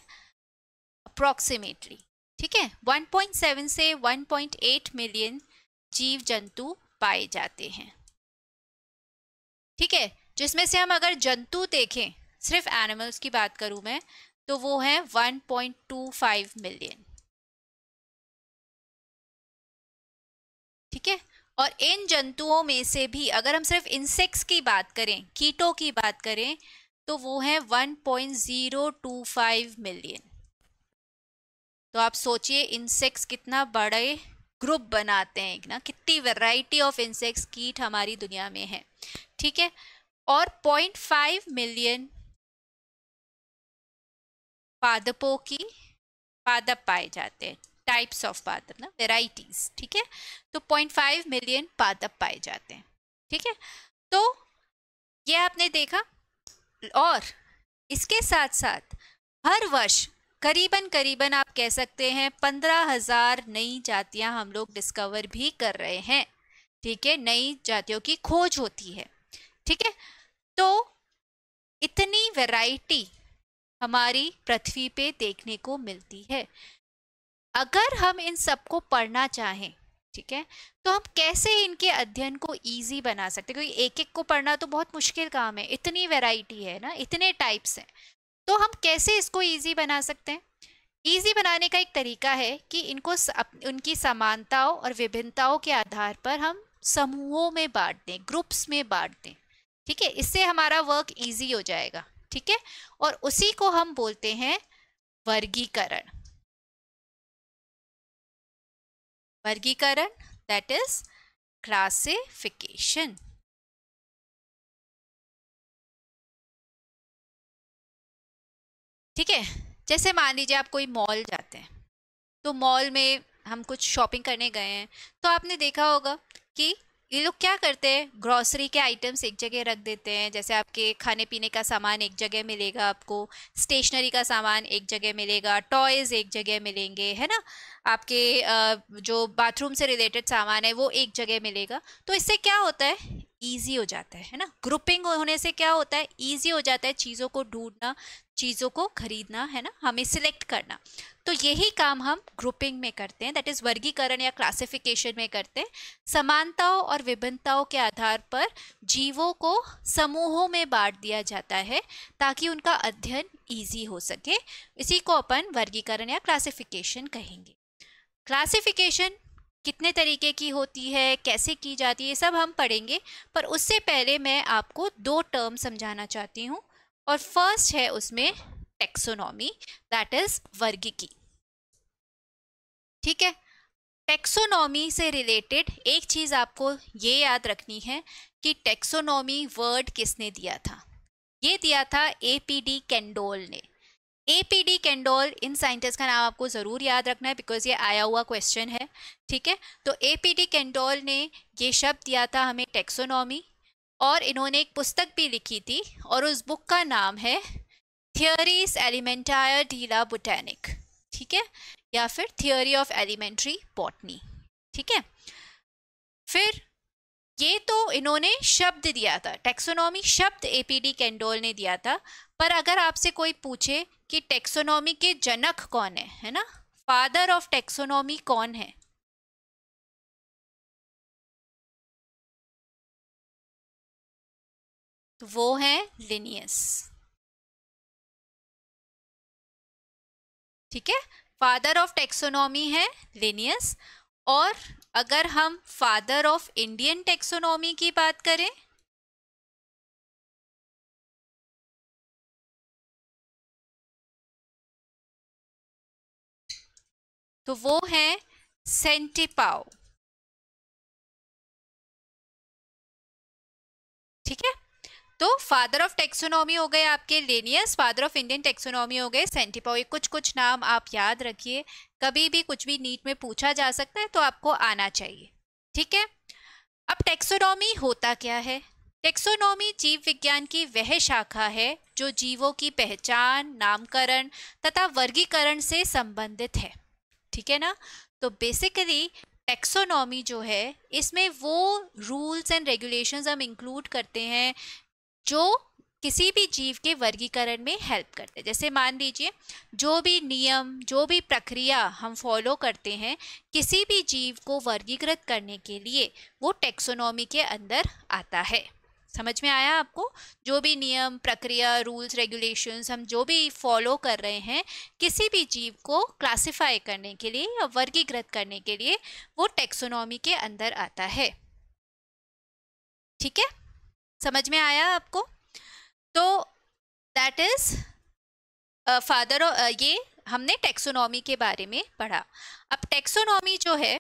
A: अप्रोक्सीमेटली ठीक है 1.7
B: से 1.8 मिलियन जीव जंतु पाए जाते हैं ठीक है जिसमें से हम अगर जंतु देखें सिर्फ एनिमल्स की बात करूं
A: मैं तो वो है 1.25 मिलियन ठीक है और इन जंतुओं में से भी अगर हम सिर्फ
B: इंसेक्ट्स की बात करें कीटों की बात करें तो वो है 1.025 मिलियन तो आप सोचिए इंसेक्ट्स कितना बड़े ग्रुप बनाते हैं ना कितनी वैरायटी ऑफ इंसेक्ट्स कीट हमारी दुनिया में है ठीक है और 0.5 मिलियन पादपों की पादप पाए जाते हैं टाइप्स ऑफ पादप ना वेराइटीज ठीक है तो 0.5 मिलियन पादप पाए जाते हैं ठीक है तो ये आपने देखा और इसके साथ साथ हर वर्ष करीबन करीबन आप कह सकते हैं पंद्रह हजार नई जातियां हम लोग डिस्कवर भी कर रहे हैं ठीक है नई जातियों की खोज होती है ठीक है तो इतनी वैरायटी हमारी पृथ्वी पे देखने को मिलती है अगर हम इन सबको पढ़ना चाहें ठीक है तो हम कैसे इनके अध्ययन को इजी बना सकते हैं क्योंकि एक एक को पढ़ना तो बहुत मुश्किल काम है इतनी वैरायटी है ना इतने टाइप्स हैं तो हम कैसे इसको इजी बना सकते हैं इजी बनाने का एक तरीका है कि इनको उनकी समानताओं और विभिन्नताओं के आधार पर हम समूहों में बांट दें ग्रुप्स में बांट दें ठीक है इससे हमारा वर्क इजी हो जाएगा ठीक है और उसी को हम
A: बोलते हैं वर्गीकरण वर्गीकरण दैट इज क्लासिफिकेशन ठीक है जैसे मान लीजिए आप कोई मॉल जाते हैं तो मॉल में हम कुछ
B: शॉपिंग करने गए हैं तो आपने देखा होगा कि ये लोग क्या करते हैं ग्रॉसरी के आइटम्स एक जगह रख देते हैं जैसे आपके खाने पीने का सामान एक जगह मिलेगा आपको स्टेशनरी का सामान एक जगह मिलेगा टॉयज़ एक जगह मिलेंगे है ना आपके जो बाथरूम से रिलेटेड सामान है वो एक जगह मिलेगा तो इससे क्या होता है ईजी हो जाता है है ना ग्रुपिंग होने से क्या होता है ईजी हो जाता है चीज़ों को ढूंढना चीज़ों को खरीदना है ना हमें सिलेक्ट करना तो यही काम हम ग्रुपिंग में करते हैं दैट इज़ वर्गीकरण या क्लासिफिकेशन में करते हैं समानताओं और विभिन्नताओं के आधार पर जीवों को समूहों में बांट दिया जाता है ताकि उनका अध्ययन ईजी हो सके इसी को अपन वर्गीकरण या क्लासिफिकेशन कहेंगे क्लासिफिकेशन कितने तरीके की होती है कैसे की जाती है सब हम पढ़ेंगे पर उससे पहले मैं आपको दो टर्म समझाना चाहती हूँ और फर्स्ट है उसमें टेक्सोनॉमी दैट इज़ वर्गीकी ठीक है टेक्सोनॉमी से रिलेटेड एक चीज़ आपको ये याद रखनी है कि टेक्सोनॉमी वर्ड किसने दिया था ये दिया था ए पी डी कैंडोल ने ए पी डी कैंडोल इन साइंटिस्ट का नाम आपको ज़रूर याद रखना है बिकॉज ये आया हुआ क्वेश्चन है ठीक है तो ए पी डी कैंडोल ने ये शब्द दिया था हमें टेक्सोनॉमी और इन्होंने एक पुस्तक भी लिखी थी और उस बुक का नाम है थियोरीज एलिमेंटायर डीला बुटैनिक ठीक है या फिर थियोरी ऑफ एलिमेंट्री बॉटनी ठीक है फिर ये तो इन्होंने शब्द दिया था टेक्सोनॉमी शब्द एपीडी कैंडोल ने दिया था पर अगर आपसे कोई पूछे
A: कि टेक्सोनॉमी के जनक कौन है है ना फादर ऑफ टेक्सोनॉमी कौन है वो है लिनियस ठीक है फादर ऑफ टेक्सोनॉमी है लिनियस और अगर हम फादर ऑफ इंडियन टेक्सोनॉमी की बात करें तो वो है सेंटिपाओ ठीक है तो फादर ऑफ टेक्सोनॉमी हो गए आपके Linnaeus father of Indian taxonomy
B: हो गए सेंटिपो ये कुछ कुछ नाम आप याद रखिए कभी भी कुछ भी नीट में पूछा जा सकता है तो आपको आना चाहिए ठीक है अब टेक्सोनॉमी होता क्या है टेक्सोनॉमी जीव विज्ञान की वह शाखा है जो जीवों की पहचान नामकरण तथा वर्गीकरण से संबंधित है ठीक है ना तो बेसिकली टेक्सोनॉमी जो है इसमें वो रूल्स एंड रेगुलेशंस हम इंक्लूड करते हैं जो किसी भी जीव के वर्गीकरण में हेल्प करते हैं जैसे मान लीजिए जो भी नियम जो भी प्रक्रिया हम फॉलो करते हैं किसी भी जीव को वर्गीकृत करने के लिए वो टेक्सोनॉमी के अंदर आता है समझ में आया आपको जो भी नियम प्रक्रिया रूल्स रेगुलेशंस हम जो भी फॉलो कर रहे हैं किसी भी जीव को क्लासिफाई करने के लिए या वर्गीकृत करने के
A: लिए वो टेक्सोनॉमी के अंदर आता है ठीक है समझ में आया आपको तो दैट इज
B: फादर ये हमने टेक्सोनॉमी के बारे में पढ़ा अब टेक्सोनॉमी जो है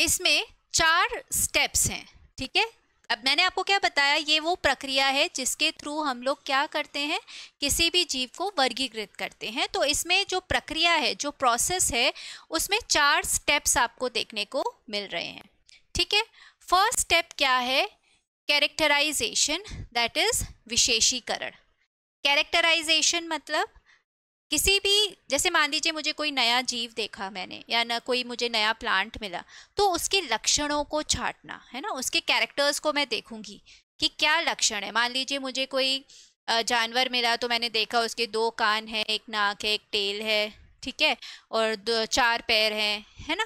B: इसमें चार स्टेप्स हैं ठीक है अब मैंने आपको क्या बताया ये वो प्रक्रिया है जिसके थ्रू हम लोग क्या करते हैं किसी भी जीव को वर्गीकृत करते हैं तो इसमें जो प्रक्रिया है जो प्रोसेस है उसमें चार स्टेप्स आपको देखने को मिल रहे हैं ठीक है फर्स्ट स्टेप क्या है कैरेक्टराइजेशन दैट इज विशेषीकरण कैरेक्टराइजेशन मतलब किसी भी जैसे मान लीजिए मुझे कोई नया जीव देखा मैंने या ना कोई मुझे नया प्लांट मिला तो उसके लक्षणों को छाटना है ना उसके कैरेक्टर्स को मैं देखूंगी कि क्या लक्षण है मान लीजिए मुझे कोई जानवर मिला तो मैंने देखा उसके दो कान है एक नाक है एक टेल है ठीक है और दो चार पैर हैं है ना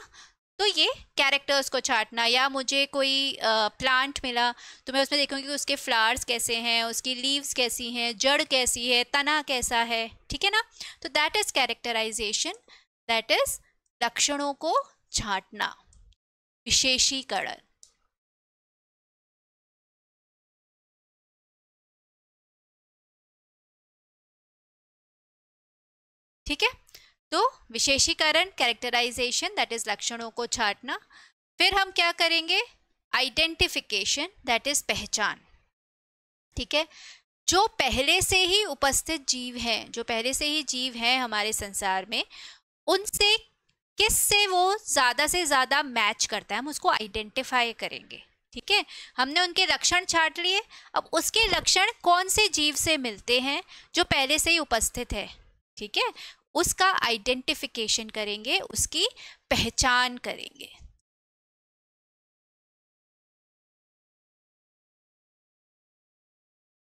B: तो ये कैरेक्टर्स को छाटना या मुझे कोई प्लांट मिला तो मैं उसमें देखूँगी कि उसके फ्लावर्स कैसे हैं उसकी लीव्स कैसी हैं जड़ कैसी है तना कैसा है ठीक है ना तो that is characterisation that is
A: लक्षणों को छाटना विशेषीकरण ठीक है तो विशेषीकरण
B: कैरेक्टराइजेशन दैट इज लक्षणों को छाटना फिर हम क्या करेंगे आइडेंटिफिकेशन दैट इज पहचान ठीक है जो पहले से ही उपस्थित जीव हैं जो पहले से ही जीव हैं हमारे संसार में उनसे किस से वो ज़्यादा से ज़्यादा मैच करता है हम उसको आइडेंटिफाई करेंगे ठीक है हमने उनके लक्षण छाट लिए अब उसके लक्षण कौन से जीव से मिलते हैं जो पहले से ही उपस्थित है ठीक है उसका आइडेंटिफिकेशन करेंगे
A: उसकी पहचान करेंगे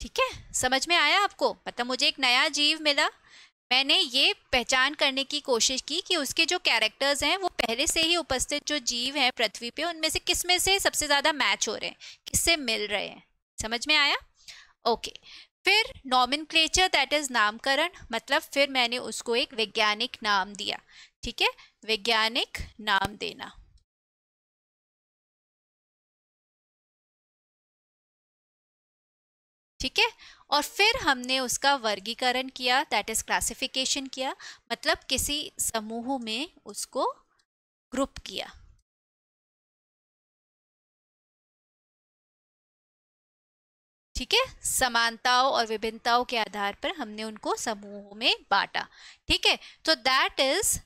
A: ठीक है समझ में आया आपको मतलब
B: मुझे एक नया जीव मिला मैंने ये पहचान करने की कोशिश की कि उसके जो कैरेक्टर्स हैं वो पहले से ही उपस्थित जो जीव हैं पृथ्वी पे उनमें से किस में से सबसे ज़्यादा मैच हो रहे हैं किससे मिल रहे हैं समझ में आया ओके फिर नॉमिनक्लेचर दैट इज नामकरण मतलब फिर मैंने उसको एक वैज्ञानिक नाम दिया ठीक है
A: वैज्ञानिक नाम देना ठीक है और फिर हमने उसका वर्गीकरण किया दैट इज क्लासिफिकेशन किया मतलब किसी समूह में उसको ग्रुप किया ठीक है समानताओं और विभिन्नताओं के आधार
B: पर हमने उनको समूहों में बांटा ठीक है तो दैट इज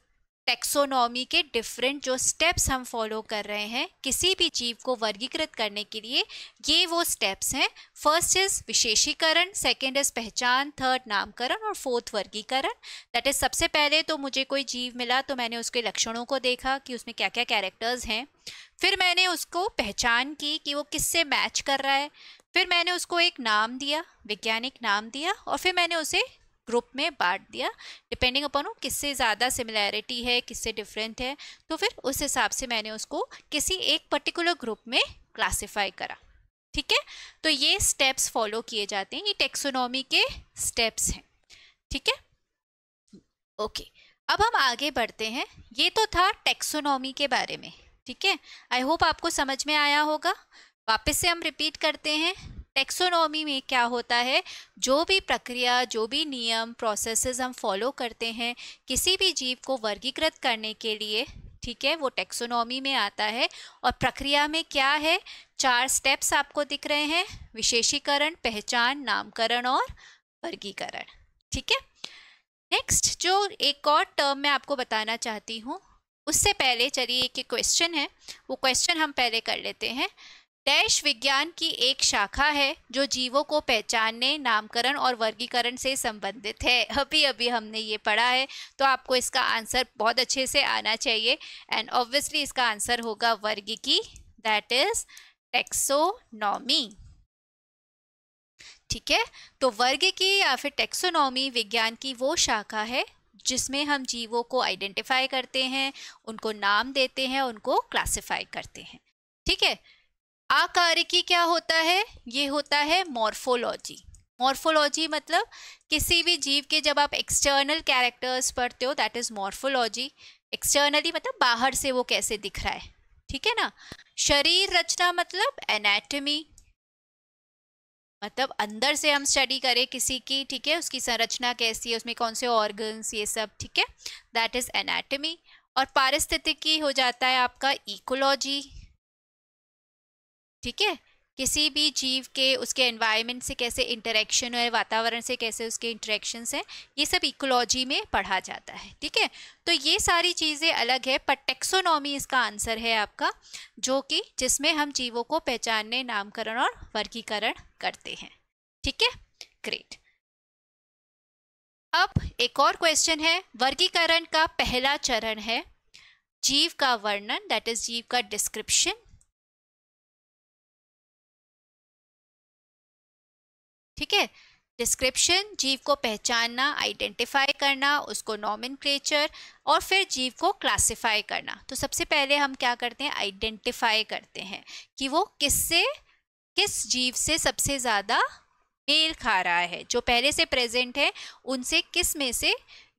B: टेक्सोनॉमी के डिफरेंट जो स्टेप्स हम फॉलो कर रहे हैं किसी भी जीव को वर्गीकृत करने के लिए ये वो स्टेप्स हैं फर्स्ट इज विशेषीकरण सेकेंड इज पहचान थर्ड नामकरण और फोर्थ वर्गीकरण दैट इज सबसे पहले तो मुझे कोई जीव मिला तो मैंने उसके लक्षणों को देखा कि उसमें क्या क्या कैरेक्टर्स हैं फिर मैंने उसको पहचान की कि वो किससे मैच कर रहा है फिर मैंने उसको एक नाम दिया वैज्ञानिक नाम दिया और फिर मैंने उसे ग्रुप में बांट दिया डिपेंडिंग अपॉन किससे ज़्यादा सिमिलैरिटी है किससे डिफरेंट है तो फिर उस हिसाब से मैंने उसको किसी एक पर्टिकुलर ग्रुप में क्लासीफाई करा ठीक है तो ये स्टेप्स फॉलो किए जाते हैं ये टेक्सोनॉमी के स्टेप्स हैं ठीक है ओके अब हम आगे बढ़ते हैं ये तो था टेक्सोनॉमी के बारे में ठीक है आई होप आपको समझ में आया होगा वापस से हम रिपीट करते हैं टेक्सोनॉमी में क्या होता है जो भी प्रक्रिया जो भी नियम प्रोसेसेस हम फॉलो करते हैं किसी भी जीव को वर्गीकृत करने के लिए ठीक है वो टेक्सोनॉमी में आता है और प्रक्रिया में क्या है चार स्टेप्स आपको दिख रहे हैं विशेषीकरण पहचान नामकरण और वर्गीकरण ठीक है नेक्स्ट जो एक और टर्म मैं आपको बताना चाहती हूँ उससे पहले चलिए एक क्वेश्चन है वो क्वेश्चन हम पहले कर लेते हैं डैश विज्ञान की एक शाखा है जो जीवों को पहचानने नामकरण और वर्गीकरण से संबंधित है अभी अभी हमने ये पढ़ा है तो आपको इसका आंसर बहुत अच्छे से आना चाहिए एंड ऑब्वियसली इसका आंसर होगा वर्ग की दैट इज टेक्सोनॉमी ठीक है तो वर्ग की या फिर टेक्सोनॉमी विज्ञान की वो शाखा है जिसमें हम जीवों को आइडेंटिफाई करते हैं उनको नाम देते हैं उनको क्लासिफाई करते हैं ठीक है आकारिकी क्या होता है ये होता है मॉर्फोलॉजी मॉर्फोलॉजी मतलब किसी भी जीव के जब आप एक्सटर्नल कैरेक्टर्स पढ़ते हो दैट इज़ मॉर्फोलॉजी एक्सटर्नली मतलब बाहर से वो कैसे दिख रहा है ठीक है ना शरीर रचना मतलब एनाटमी मतलब अंदर से हम स्टडी करें किसी की ठीक है उसकी संरचना कैसी है उसमें कौन से ऑर्गन्स ये सब ठीक है दैट इज़ एनाटमी और पारिस्थितिकी हो जाता है आपका इकोलॉजी ठीक है किसी भी जीव के उसके एनवायरनमेंट से कैसे इंटरेक्शन है वातावरण से कैसे उसके इंटरेक्शंस हैं ये सब इकोलॉजी में पढ़ा जाता है ठीक है तो ये सारी चीज़ें अलग है पर टेक्सोनॉमी इसका आंसर है आपका जो कि जिसमें हम जीवों को पहचानने नामकरण और वर्गीकरण करते हैं ठीक है ग्रेट अब एक और क्वेश्चन है वर्गीकरण का पहला चरण है
A: जीव का वर्णन दैट इज जीव का डिस्क्रिप्शन ठीक है डिस्क्रिप्शन जीव को
B: पहचानना आइडेंटिफाई करना उसको नॉमिन और फिर जीव को क्लासिफाई करना तो सबसे पहले हम क्या करते हैं आइडेंटिफाई करते हैं कि वो किससे किस जीव से सबसे ज़्यादा मेल खा रहा है जो पहले से प्रेजेंट है उनसे किस में से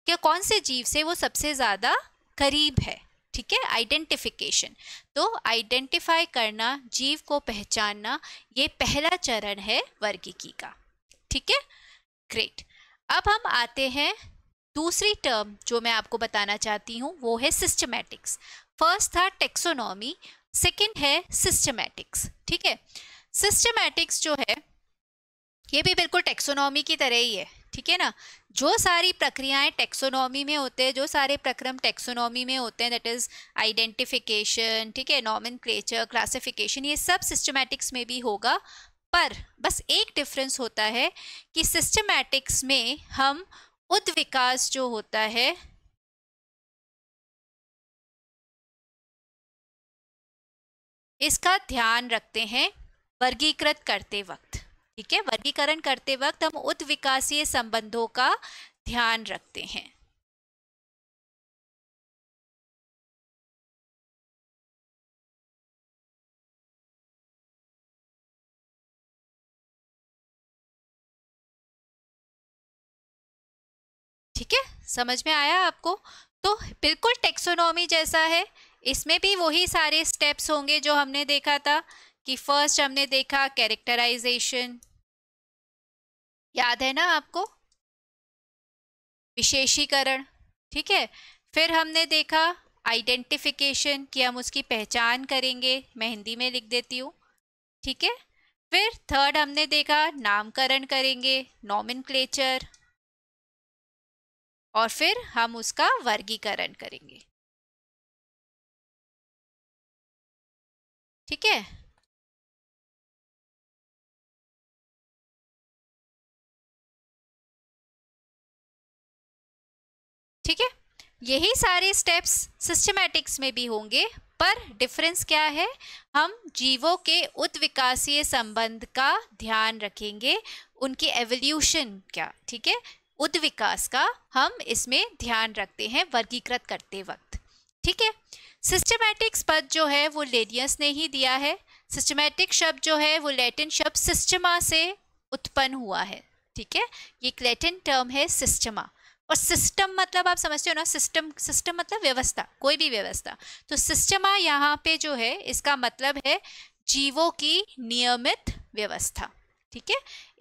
B: क्या कौन से जीव से वो सबसे ज़्यादा करीब है ठीक है आइडेंटिफिकेशन तो आइडेंटिफाई करना जीव को पहचानना ये पहला चरण है वर्गीकी का ठीक है ग्रेट अब हम आते हैं दूसरी टर्म जो मैं आपको बताना चाहती हूँ वो है सिस्टमैटिक्स फर्स्ट था टेक्सोनॉमी सेकंड है सिस्टमैटिक्स ठीक है सिस्टमैटिक्स जो है ये भी बिल्कुल टेक्सोनॉमी की तरह ही है ठीक है ना जो सारी प्रक्रियाएं टेक्सोनॉमी में होते हैं जो सारे प्रक्रम टेक्सोनॉमी में होते हैं दैट इज़ आइडेंटिफिकेशन ठीक है नॉमिन क्लेचर क्लासिफिकेशन ये सब सिस्टमैटिक्स में भी होगा पर बस एक डिफरेंस होता है कि सिस्टमैटिक्स में
A: हम उद्विकास जो होता है इसका ध्यान रखते हैं
B: वर्गीकृत करते वक्त ठीक है वर्गीकरण करते वक्त हम उद्विकासीय संबंधों
A: का ध्यान रखते हैं ठीक है समझ में आया आपको तो बिल्कुल टेक्सोनॉमी
B: जैसा है इसमें भी वही सारे स्टेप्स होंगे जो हमने देखा था कि फर्स्ट हमने देखा कैरेक्टराइजेशन याद है ना आपको विशेषीकरण ठीक है फिर हमने देखा आइडेंटिफिकेशन कि हम उसकी पहचान करेंगे मैं हिंदी में लिख देती हूँ ठीक है फिर थर्ड हमने देखा नामकरण करेंगे नॉमिन
A: और फिर हम उसका वर्गीकरण करेंगे ठीक है ठीक है यही सारे स्टेप्स
B: सिस्टमैटिक्स में भी होंगे पर डिफरेंस क्या है हम जीवों के उत्विकासीय संबंध का ध्यान रखेंगे उनकी एवोल्यूशन क्या ठीक है उद्विकास का हम इसमें ध्यान रखते हैं वर्गीकृत करते वक्त ठीक है सिस्टमैटिक्स पद जो है वो लेडियस ने ही दिया है सिस्टमैटिक शब्द जो है वो लैटिन शब्द सिस्टमा से उत्पन्न हुआ है ठीक है ये एक लैटिन टर्म है सिस्टमा और सिस्टम मतलब आप समझते हो ना सिस्टम सिस्टम मतलब व्यवस्था कोई भी व्यवस्था तो सिस्टमा यहाँ पे जो है इसका मतलब है जीवों की नियमित व्यवस्था ठीक है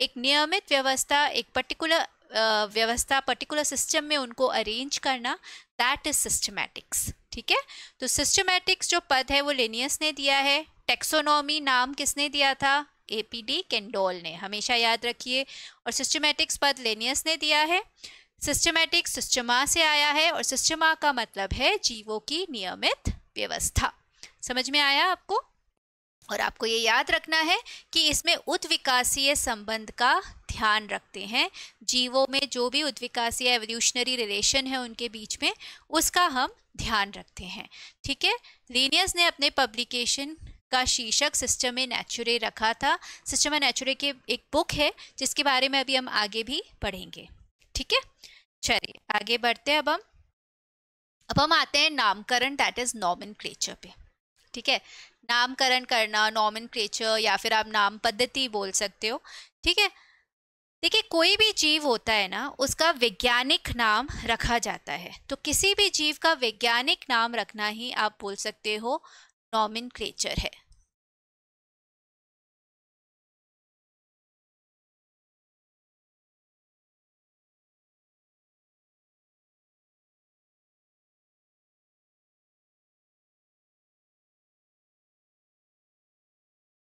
B: एक नियमित व्यवस्था एक पर्टिकुलर व्यवस्था पर्टिकुलर सिस्टम में उनको अरेंज करना दैट इज सिस्टमैटिक्स ठीक है तो सिस्टमैटिक्स जो पद है वो लेनियस ने दिया है टेक्सोनॉमी नाम किसने दिया था ए पी डी कैंडोल ने हमेशा याद रखिए और सिस्टमैटिक्स पद लेनियस ने दिया है सिस्टमैटिक्स सिस्टमा से आया है और सिस्टमा का मतलब है जीवों की नियमित व्यवस्था समझ में आया आपको और आपको ये याद रखना है कि इसमें उत्विकासीय संबंध का ध्यान रखते हैं जीवों में जो भी उद्विकास या एवोल्यूशनरी रिलेशन है उनके बीच में उसका हम ध्यान रखते हैं ठीक है लीनियस ने अपने पब्लिकेशन का शीर्षक सिस्टम ए नेचुरे रखा था सिस्टम ए नेचुरे के एक बुक है जिसके बारे में अभी हम आगे भी पढ़ेंगे ठीक है चलिए आगे बढ़ते हैं अब हम अब हम आते हैं नामकरण दैट इज नॉमिन पे ठीक है नामकरण करना नॉमिन या फिर आप नाम पद्धति बोल सकते हो ठीक है देखिए कोई भी जीव होता है ना उसका वैज्ञानिक नाम रखा जाता है तो किसी भी जीव का वैज्ञानिक नाम रखना
A: ही आप बोल सकते हो नॉमिन क्रेचर है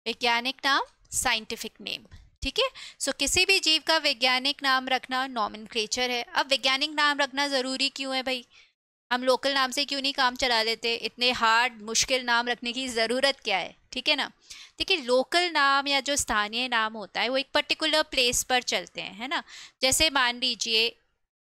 A: वैज्ञानिक नाम साइंटिफिक नेम ठीक है सो किसी भी जीव का वैज्ञानिक नाम रखना नॉमन
B: है अब वैज्ञानिक नाम रखना ज़रूरी क्यों है भाई हम लोकल नाम से क्यों नहीं काम चला लेते इतने हार्ड मुश्किल नाम रखने की ज़रूरत क्या है ठीक है ना देखिए लोकल नाम या जो स्थानीय नाम होता है वो एक पर्टिकुलर प्लेस पर चलते हैं है ना जैसे मान लीजिए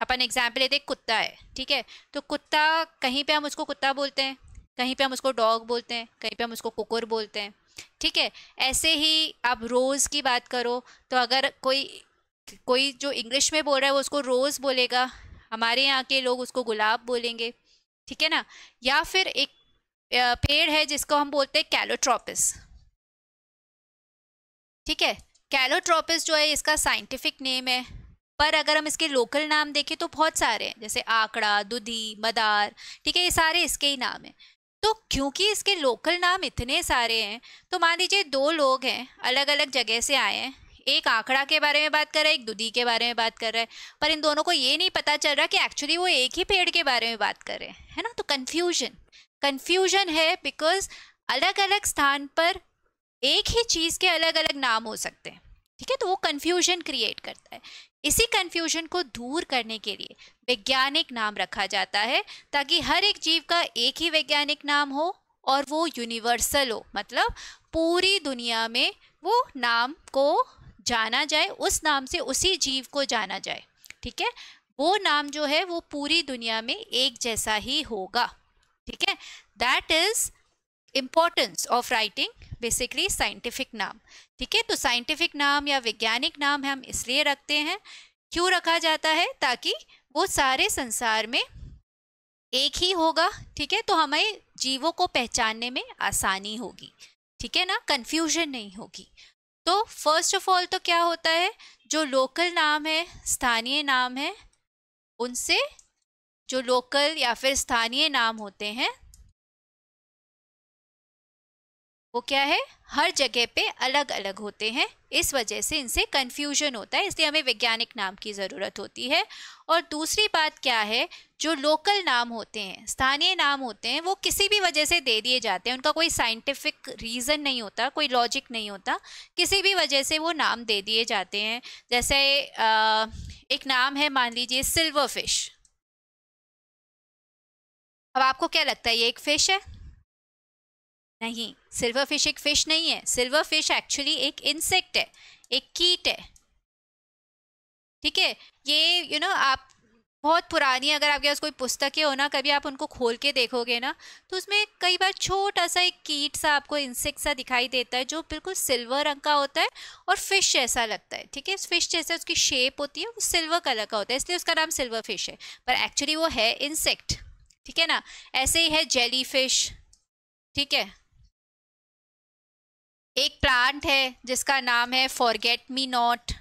B: अपन एग्जाम्पल लेते हैं कुत्ता है ठीक है तो कुत्ता कहीं पे हम उसको कुत्ता बोलते हैं कहीं पे हम उसको डॉग बोलते हैं कहीं पे हम उसको कुकुर बोलते हैं ठीक है ऐसे ही आप रोज़ की बात करो तो अगर कोई कोई जो इंग्लिश में बोल रहा है वो उसको रोज़ बोलेगा हमारे यहाँ के लोग उसको गुलाब बोलेंगे ठीक है ना या फिर एक पेड़ है जिसको हम बोलते हैं कैलोट्रोपिस ठीक है कैलोट्रोपिस जो है इसका साइंटिफिक नेम है पर अगर हम इसके लोकल नाम देखें तो बहुत सारे हैं जैसे आंकड़ा दुधी मदार ठीक है ये सारे इसके ही नाम हैं तो क्योंकि इसके लोकल नाम इतने सारे हैं तो मान लीजिए दो लोग हैं अलग अलग जगह से आए हैं एक आंकड़ा के बारे में बात कर रहा है एक दुधी के बारे में बात कर रहा है पर इन दोनों को ये नहीं पता चल रहा कि एक्चुअली वो एक ही पेड़ के बारे में बात कर रहे हैं है ना तो कन्फ्यूजन कन्फ्यूजन है बिकॉज अलग अलग स्थान पर एक ही चीज़ के अलग अलग नाम हो सकते हैं ठीक है तो वो कन्फ्यूजन क्रिएट करता है इसी कन्फ्यूजन को दूर करने के लिए वैज्ञानिक नाम रखा जाता है ताकि हर एक जीव का एक ही वैज्ञानिक नाम हो और वो यूनिवर्सल हो मतलब पूरी दुनिया में वो नाम को जाना जाए उस नाम से उसी जीव को जाना जाए ठीक है वो नाम जो है वो पूरी दुनिया में एक जैसा ही होगा ठीक है that is importance of writing basically scientific नाम ठीक है तो साइंटिफिक नाम या वैज्ञानिक नाम हम इसलिए रखते हैं क्यों रखा जाता है ताकि वो सारे संसार में एक ही होगा ठीक है तो हमें जीवों को पहचानने में आसानी होगी ठीक है ना कन्फ्यूजन नहीं होगी तो फर्स्ट ऑफ ऑल तो क्या होता है जो लोकल नाम है स्थानीय नाम
A: है उनसे जो लोकल या फिर स्थानीय नाम होते हैं वो क्या है हर जगह पे अलग
B: अलग होते हैं इस वजह से इनसे कन्फ्यूजन होता है इसलिए हमें वैज्ञानिक नाम की ज़रूरत होती है और दूसरी बात क्या है जो लोकल नाम होते हैं स्थानीय नाम होते हैं वो किसी भी वजह से दे दिए जाते हैं उनका कोई साइंटिफिक रीज़न नहीं होता कोई लॉजिक नहीं होता किसी भी वजह से वो नाम दे दिए जाते हैं जैसे आ, एक नाम है
A: मान लीजिए सिल्वर फिश अब आपको क्या लगता है ये एक फिश है नहीं सिल्वर फिश एक फिश नहीं है सिल्वर फिश एक्चुअली
B: एक इंसेक्ट है एक कीट है ठीक है ये यू you नो know, आप बहुत पुरानी अगर आपके पास कोई पुस्तकें हो ना कभी आप उनको खोल के देखोगे ना तो उसमें कई बार छोटा सा एक कीट सा आपको इंसेक्ट सा दिखाई देता है जो बिल्कुल सिल्वर रंग का होता है और फिश जैसा लगता है ठीक है फिश जैसा उसकी शेप होती है वो सिल्वर कलर का होता है इसलिए उसका नाम सिल्वर फिश है पर एक्चुअली वो है इंसेक्ट ठीक है ना ऐसे ही है जेली
A: फिश ठीक है एक प्लांट है जिसका नाम है फॉरगेट मी नॉट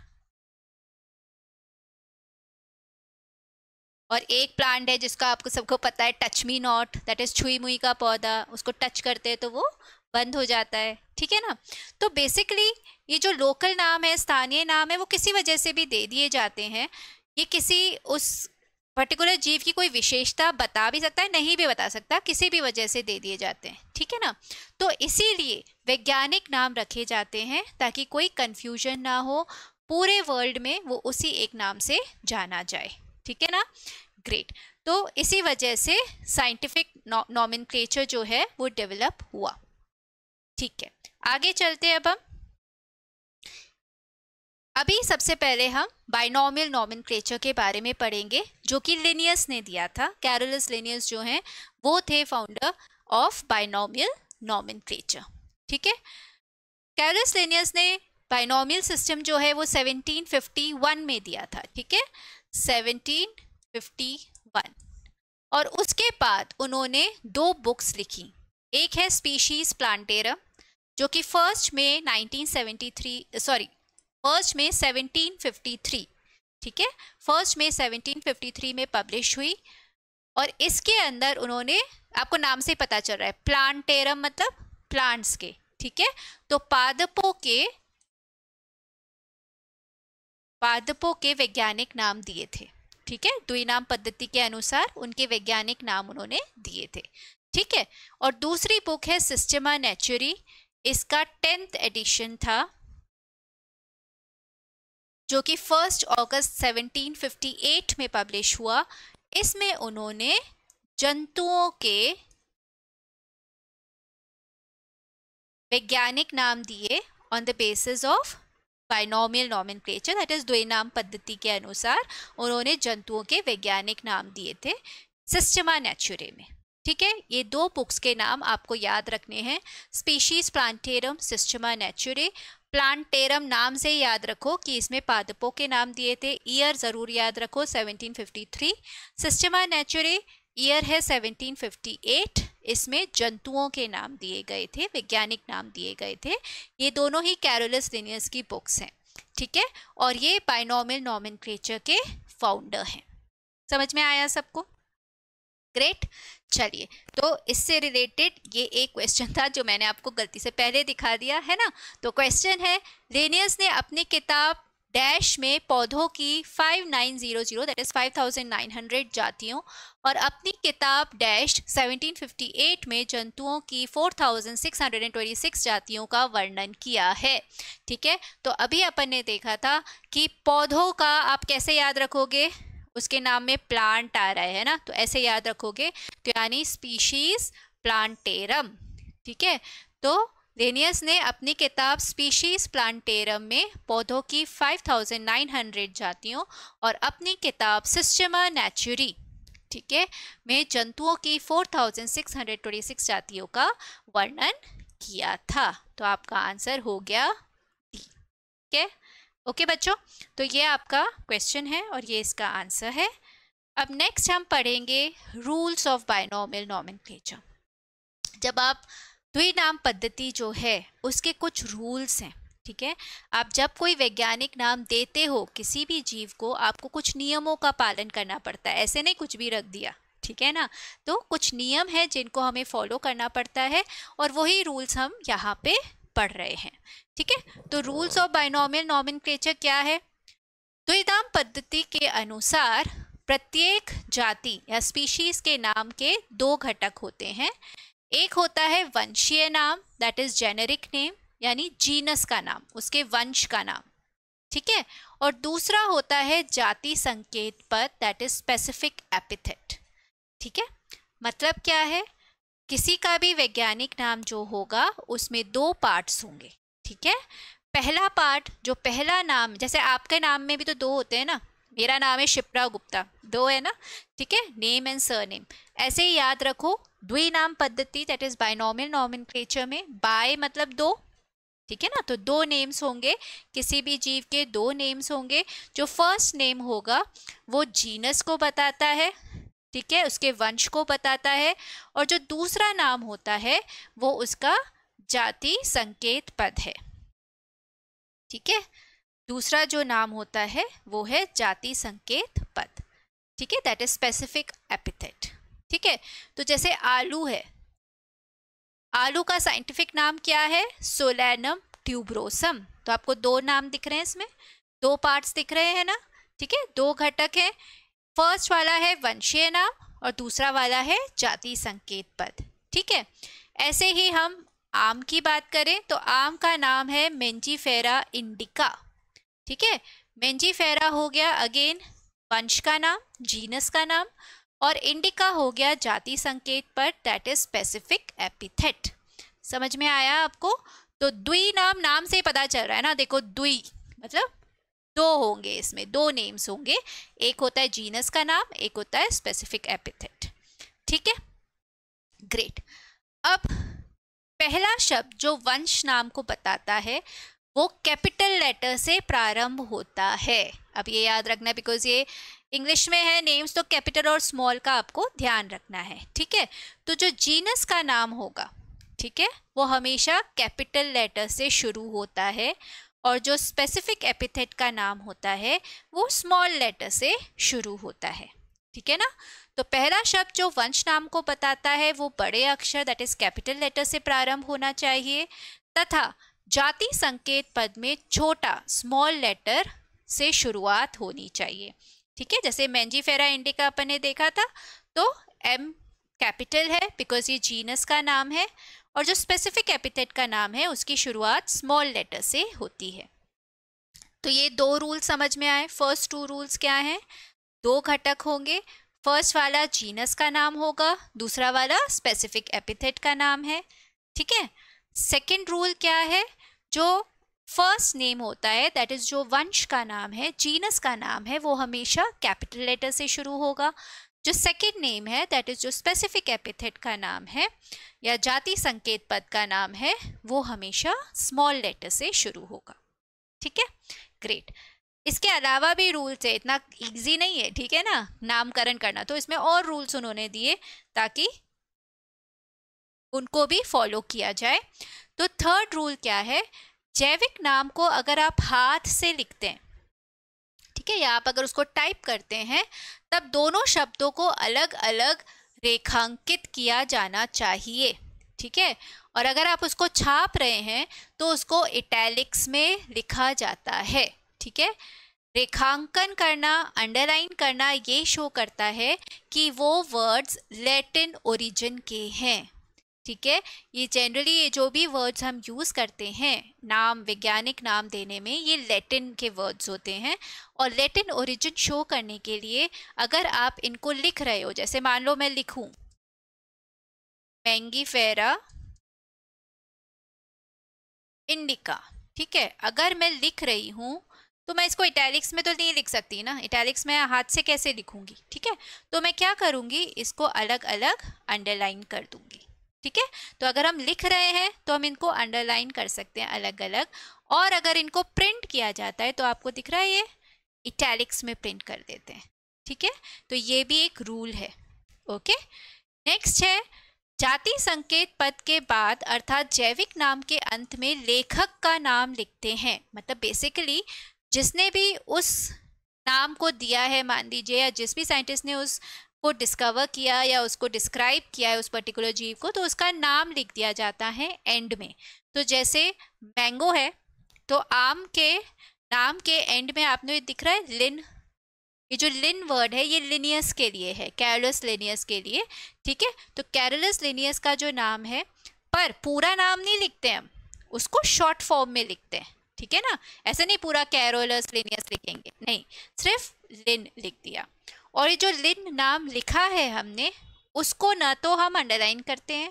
A: और एक प्लांट है जिसका आपको सबको पता है touch me not that is छुई मुई
B: का पौधा उसको टच करते हैं तो वो बंद हो जाता है ठीक है ना तो बेसिकली ये जो लोकल नाम है स्थानीय नाम है वो किसी वजह से भी दे दिए जाते हैं ये किसी उस पर्टिकुलर जीव की कोई विशेषता बता भी सकता है नहीं भी बता सकता किसी भी वजह से दे दिए जाते हैं ठीक है ना तो इसीलिए वैज्ञानिक नाम रखे जाते हैं ताकि कोई कन्फ्यूजन ना हो पूरे वर्ल्ड में वो उसी एक नाम से जाना जाए ठीक है ना ग्रेट तो इसी वजह से साइंटिफिक नॉमिन जो है वो डेवलप हुआ ठीक है आगे चलते हैं अब हम अभी सबसे पहले हम बाइनॉमियल नॉमिन के बारे में पढ़ेंगे जो कि लिनियस ने दिया था कैरोलस लिनियस जो हैं वो थे फाउंडर ऑफ बाइनॉमियल नॉमिन ठीक है लेनियस ने बाइनोमियल सिस्टम जो है वो 1751 में दिया था ठीक है 1751 और उसके बाद उन्होंने दो बुक्स लिखी एक है स्पीशीज प्लांटेरम जो कि फर्स्ट में 1973 सॉरी फर्स्ट में 1753 ठीक है फर्स्ट में 1753 में पब्लिश हुई और इसके अंदर उन्होंने आपको नाम से पता चल रहा है प्लांटेरम मतलब प्लांट्स के ठीक है तो पादपों के पादपों के वैज्ञानिक नाम दिए थे ठीक है दुई नाम पद्धति के अनुसार उनके वैज्ञानिक नाम उन्होंने दिए थे ठीक है और दूसरी बुक है सिस्टमा नेचुरी इसका टेंथ एडिशन था जो कि फर्स्ट अगस्त 1758 में पब्लिश हुआ इसमें उन्होंने जंतुओं के वैज्ञानिक नाम दिए on the basis of binomial nomenclature that is द्वे नाम पद्धति के अनुसार उन्होंने जंतुओं के वैज्ञानिक नाम दिए थे सिस्टमा नेचुरे में ठीक है ये दो बुक्स के नाम आपको याद रखने हैं Species Plantarum Systema Naturae Plantarum नाम से याद रखो कि इसमें पादपों के नाम दिए थे ईयर ज़रूर याद रखो 1753 सिस्टमा नेचुरे ईयर है 1758 इसमें जंतुओं के नाम दिए गए थे वैज्ञानिक नाम दिए गए थे ये दोनों ही कैरोलस लिनियस की बुक्स हैं ठीक है और ये बाइनॉमिल नॉमन के फाउंडर हैं समझ में आया सबको ग्रेट चलिए तो इससे रिलेटेड ये एक क्वेश्चन था जो मैंने आपको गलती से पहले दिखा दिया है ना तो क्वेश्चन है लेनियस ने अपनी किताब डैश में पौधों की 5900 दैट इज़ 5900 जातियों और अपनी किताब डैश 1758 में जंतुओं की 4626 जातियों का वर्णन किया है ठीक है तो अभी अपन ने देखा था कि पौधों का आप कैसे याद रखोगे उसके नाम में प्लांट आ रहा है ना तो ऐसे याद रखोगे तो यानी स्पीशीज प्लांटेरम ठीक है तो लेनियस ने अपनी किताब स्पीशीज प्लांटेरम में पौधों की 5,900 जातियों और अपनी किताब सिस्टमा नेचुरी ठीक है में जंतुओं की 4,626 जातियों का वर्णन किया था तो आपका आंसर हो गया डी ठीक है ओके बच्चों तो ये आपका क्वेश्चन है और ये इसका आंसर है अब नेक्स्ट हम पढ़ेंगे रूल्स ऑफ बायनॉमियल नॉमिन जब आप द्विनाम पद्धति जो है उसके कुछ रूल्स हैं ठीक है आप जब कोई वैज्ञानिक नाम देते हो किसी भी जीव को आपको कुछ नियमों का पालन करना पड़ता है ऐसे नहीं कुछ भी रख दिया ठीक है ना तो कुछ नियम है जिनको हमें फॉलो करना पड़ता है और वही रूल्स हम यहाँ पे पढ़ रहे हैं ठीक है तो रूल्स ऑफ बाइनॉमियल नॉमिन क्या है द्विधाम पद्धति के अनुसार प्रत्येक जाति या स्पीशीज के नाम के दो घटक होते हैं एक होता है वंशीय नाम दैट इज जेनेरिक नेम यानी जीनस का नाम उसके वंश का नाम ठीक है और दूसरा होता है जाति संकेत पद दैट इज स्पेसिफिक एपिथेट ठीक है मतलब क्या है किसी का भी वैज्ञानिक नाम जो होगा उसमें दो पार्ट्स होंगे ठीक है पहला पार्ट जो पहला नाम जैसे आपके नाम में भी तो दो होते हैं ना मेरा नाम है शिप्रा गुप्ता दो है ना ठीक है नेम एंड सर नेम ऐसे ही याद रखो द्वि नाम पद्धति दैट इज नॉमिन नॉमिनक्लेचर में बाय मतलब दो ठीक है ना तो दो नेम्स होंगे किसी भी जीव के दो नेम्स होंगे जो फर्स्ट नेम होगा वो जीनस को बताता है ठीक है उसके वंश को बताता है और जो दूसरा नाम होता है वो उसका जाति संकेत पद है ठीक है दूसरा जो नाम होता है वो है जाति संकेत पद ठीक है दैट इज स्पेसिफिक एपिथेट ठीक है तो जैसे आलू है आलू का साइंटिफिक नाम क्या है सोलैनम ट्यूब्रोसम तो आपको दो नाम दिख रहे हैं इसमें दो पार्ट्स दिख रहे हैं ना ठीक है दो घटक हैं फर्स्ट वाला है वंशीय नाम और दूसरा वाला है जाति संकेत पद ठीक है ऐसे ही हम आम की बात करें तो आम का नाम है मेंजीफेरा इंडिका ठीक है मेंजीफेरा हो गया अगेन वंश का नाम जीनस का नाम और इंडिका हो गया जाति संकेत पर दैट इज स्पेसिफिक एपिथेट समझ में आया आपको तो द्वी नाम नाम से पता चल रहा है ना देखो द्वी मतलब दो होंगे इसमें दो नेम्स होंगे एक होता है जीनस का नाम एक होता है स्पेसिफिक एपिथेट ठीक है ग्रेट अब पहला शब्द जो वंश नाम को बताता है वो कैपिटल लेटर से प्रारंभ होता है अब ये याद रखना बिकॉज ये इंग्लिश में है नेम्स तो कैपिटल और स्मॉल का आपको ध्यान रखना है ठीक है तो जो जीनस का नाम होगा ठीक है वो हमेशा कैपिटल लेटर से शुरू होता है और जो स्पेसिफिक एपिथेट का नाम होता है वो स्मॉल लेटर से शुरू होता है ठीक है ना तो पहला शब्द जो वंश नाम को बताता है वो बड़े अक्षर दैट इज कैपिटल लेटर से प्रारंभ होना चाहिए तथा जाति संकेत पद में छोटा स्मॉल लेटर से शुरुआत होनी चाहिए ठीक है जैसे मैंजीफेरा इंडिका अपन ने देखा था तो एम कैपिटल है बिकॉज ये जीनस का नाम है और जो स्पेसिफिक एपिथेट का नाम है उसकी शुरुआत स्मॉल लेटर से होती है तो ये दो रूल समझ में आए फर्स्ट टू रूल्स क्या हैं दो घटक होंगे फर्स्ट वाला जीनस का नाम होगा दूसरा वाला स्पेसिफिक एपिथेट का नाम है ठीक है सेकेंड रूल क्या है जो फर्स्ट नेम होता है दैट इज जो वंश का नाम है जीनस का नाम है वो हमेशा कैपिटल लेटर से शुरू होगा जो सेकेंड नेम है दैट इज जो स्पेसिफिक एपिथेट का नाम है या जाति संकेत पद का नाम है वो हमेशा स्मॉल लेटर से शुरू होगा ठीक है ग्रेट इसके अलावा भी रूल्स है इतना इजी नहीं है ठीक है ना नामकरण करना तो इसमें और रूल्स उन्होंने दिए ताकि उनको भी फॉलो किया जाए तो थर्ड रूल क्या है जैविक नाम को अगर आप हाथ से लिखते हैं ठीक है या आप अगर उसको टाइप करते हैं तब दोनों शब्दों को अलग अलग रेखांकित किया जाना चाहिए ठीक है और अगर आप उसको छाप रहे हैं तो उसको इटैलिक्स में लिखा जाता है ठीक है रेखांकन करना अंडरलाइन करना ये शो करता है कि वो वर्ड्स लैटिन ओरिजिन के हैं ठीक है ये जनरली ये जो भी वर्ड्स हम यूज़ करते हैं नाम वैज्ञानिक नाम देने में ये लैटिन के वर्ड्स होते हैं और लैटिन ओरिजिन शो करने के लिए
A: अगर आप इनको लिख रहे हो जैसे मान लो मैं लिखूं मैंगी फेरा इंडिका ठीक है
B: अगर मैं लिख रही हूँ तो मैं इसको इटैलिक्स में तो नहीं लिख सकती ना इटैलिक्स में हाथ से कैसे लिखूंगी ठीक है तो मैं क्या करूँगी इसको अलग अलग अंडरलाइन कर दूंगी ठीक है तो अगर हम लिख रहे हैं तो हम इनको अंडरलाइन कर सकते हैं अलग अलग और अगर इनको प्रिंट किया जाता है तो आपको दिख रहा है ये इटैलिक्स में प्रिंट कर देते हैं ठीक है तो ये भी एक रूल है ओके नेक्स्ट है जाति संकेत पद के बाद अर्थात जैविक नाम के अंत में लेखक का नाम लिखते हैं मतलब बेसिकली जिसने भी उस नाम को दिया है मान लीजिए या जिस भी साइंटिस्ट ने उस को डिस्कवर किया या उसको डिस्क्राइब किया है उस पर्टिकुलर जीव को तो उसका नाम लिख दिया जाता है एंड में तो जैसे मैंगो है तो आम के नाम के एंड में आपने दिख रहा है लिन ये जो लिन वर्ड है ये लिनियस के लिए है कैरलस लिनियस के लिए ठीक है तो कैरलस लिनियस का जो नाम है पर पूरा नाम नहीं लिखते हम उसको शॉर्ट फॉर्म में लिखते हैं ठीक है ना ऐसा नहीं पूरा कैरोलस लिनियस लिखेंगे नहीं सिर्फ लिन लिख दिया और ये जो लिन नाम लिखा है हमने उसको ना तो हम अंडरलाइन करते हैं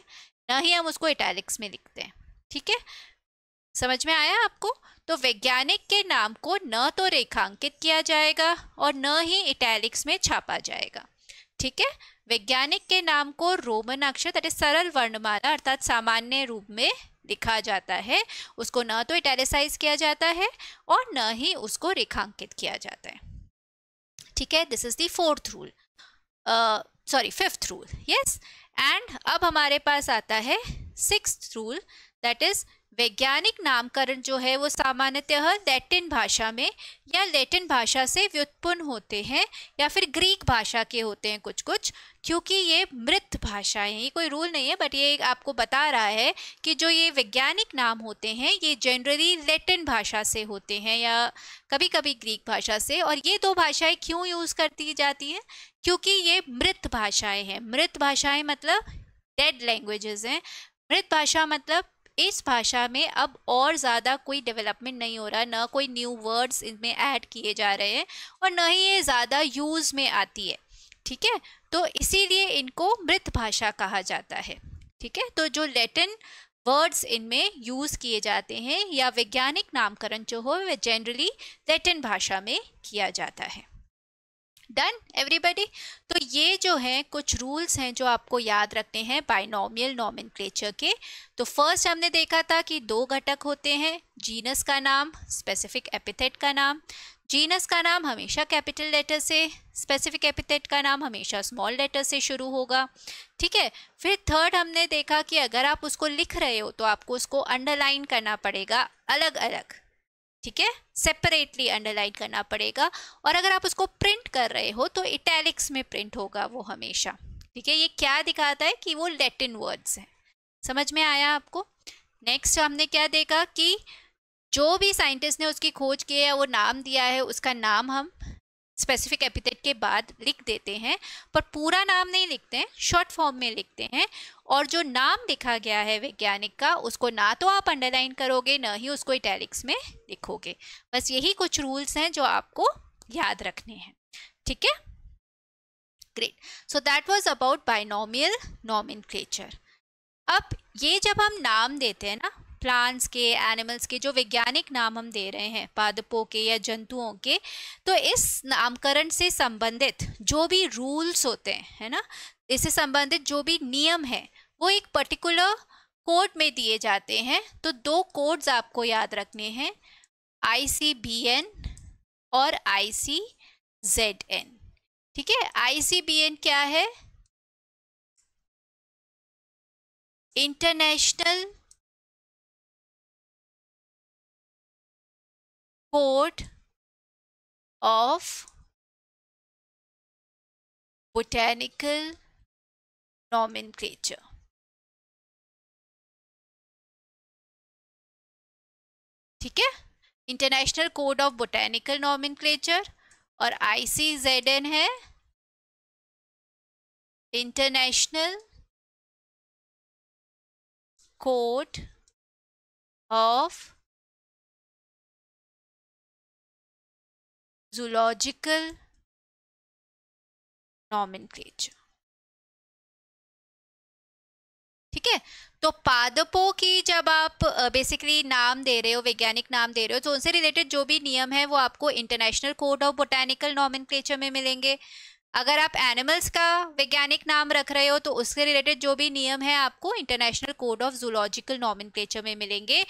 B: ना ही हम उसको इटैलिक्स में लिखते हैं ठीक है समझ में आया आपको तो वैज्ञानिक के नाम को न तो रेखांकित किया जाएगा और न ही इटैलिक्स में छापा जाएगा ठीक है वैज्ञानिक के नाम को रोमन अक्षर तथा सरल वर्णमाला अर्थात सामान्य रूप में लिखा जाता है उसको न तो इटैलिसाइज किया जाता है और न ही उसको रेखांकित किया जाता है ठीक है this is the fourth rule sorry fifth rule yes and अब हमारे पास आता है सिक्स रूल दैट इज वैज्ञानिक नामकरण जो है वो सामान्यतः लैटिन भाषा में या लैटिन भाषा से व्युत्पन्न होते हैं या फिर ग्रीक भाषा के होते हैं कुछ कुछ क्योंकि ये मृत भाषाएं हैं ये कोई रूल नहीं है बट ये आपको बता रहा है कि जो ये वैज्ञानिक नाम होते हैं ये जनरली लैटिन भाषा से होते हैं या कभी कभी ग्रीक भाषा से और ये दो भाषाएँ क्यों यूज़ करती जाती हैं क्योंकि ये मृत भाषाएँ हैं मृत भाषाएँ मतलब डेड लैंग्वेजेस हैं मृत भाषा मतलब इस भाषा में अब और ज़्यादा कोई डेवलपमेंट नहीं हो रहा ना कोई न्यू वर्ड्स इनमें ऐड किए जा रहे हैं और ना ही ये ज़्यादा यूज़ में आती है ठीक है तो इसीलिए इनको मृत भाषा कहा जाता है ठीक है तो जो लेटिन वर्ड्स इनमें यूज़ किए जाते हैं या वैज्ञानिक नामकरण जो हो वह जनरली लेटिन भाषा में किया जाता है डन एवरीबडी तो ये जो है कुछ रूल्स हैं जो आपको याद रखने हैं बाइनोमियल नॉमेनक्लेचर के तो फर्स्ट हमने देखा था कि दो घटक होते हैं जीनस का नाम स्पेसिफिक एपिथेट का नाम जीनस का नाम हमेशा कैपिटल लेटर से स्पेसिफिक एपिथेट का नाम हमेशा स्मॉल लेटर से शुरू होगा ठीक है फिर थर्ड हमने देखा कि अगर आप उसको लिख रहे हो तो आपको उसको अंडरलाइन करना पड़ेगा अलग अलग ठीक है सेपरेटली अंडरलाइन करना पड़ेगा और अगर आप उसको प्रिंट कर रहे हो तो इटैलिक्स में प्रिंट होगा वो हमेशा ठीक है ये क्या दिखाता है कि वो लेटिन वर्ड्स हैं समझ में आया आपको नेक्स्ट हमने क्या देखा कि जो भी साइंटिस्ट ने उसकी खोज की है वो नाम दिया है उसका नाम हम स्पेसिफिक एपिथेट के बाद लिख देते हैं पर पूरा नाम नहीं लिखते हैं शॉर्ट फॉर्म में लिखते हैं और जो नाम लिखा गया है वैज्ञानिक का उसको ना तो आप अंडरलाइन करोगे ना ही उसको इटैलिक्स में लिखोगे बस यही कुछ रूल्स हैं जो आपको याद रखने हैं ठीक है great so that was about binomial nomenclature अब ये जब हम नाम देते हैं ना प्लांट्स के एनिमल्स के जो वैज्ञानिक नाम हम दे रहे हैं पादपों के या जंतुओं के तो इस नामकरण से संबंधित जो भी रूल्स होते हैं है ना इससे संबंधित जो भी नियम है वो एक पर्टिकुलर कोड में दिए जाते हैं तो दो कोड्स आपको याद रखने हैं
A: आई सी बी एन और आई सी जेड एन ठीक है आई सी बी एन क्या है international port of botanical nomenclature. ठीक है international code of botanical nomenclature और आईसीजेडएन है international code of zoological nomenclature ठीक है तो पादपों की जब आप बेसिकली नाम दे रहे हो वैज्ञानिक नाम दे रहे हो तो उनसे
B: रिलेटेड जो भी नियम है वो आपको international code of botanical nomenclature में मिलेंगे अगर आप एनिमल्स का वैज्ञानिक नाम रख रहे हो तो उससे रिलेटेड जो भी नियम है आपको international code of zoological nomenclature में मिलेंगे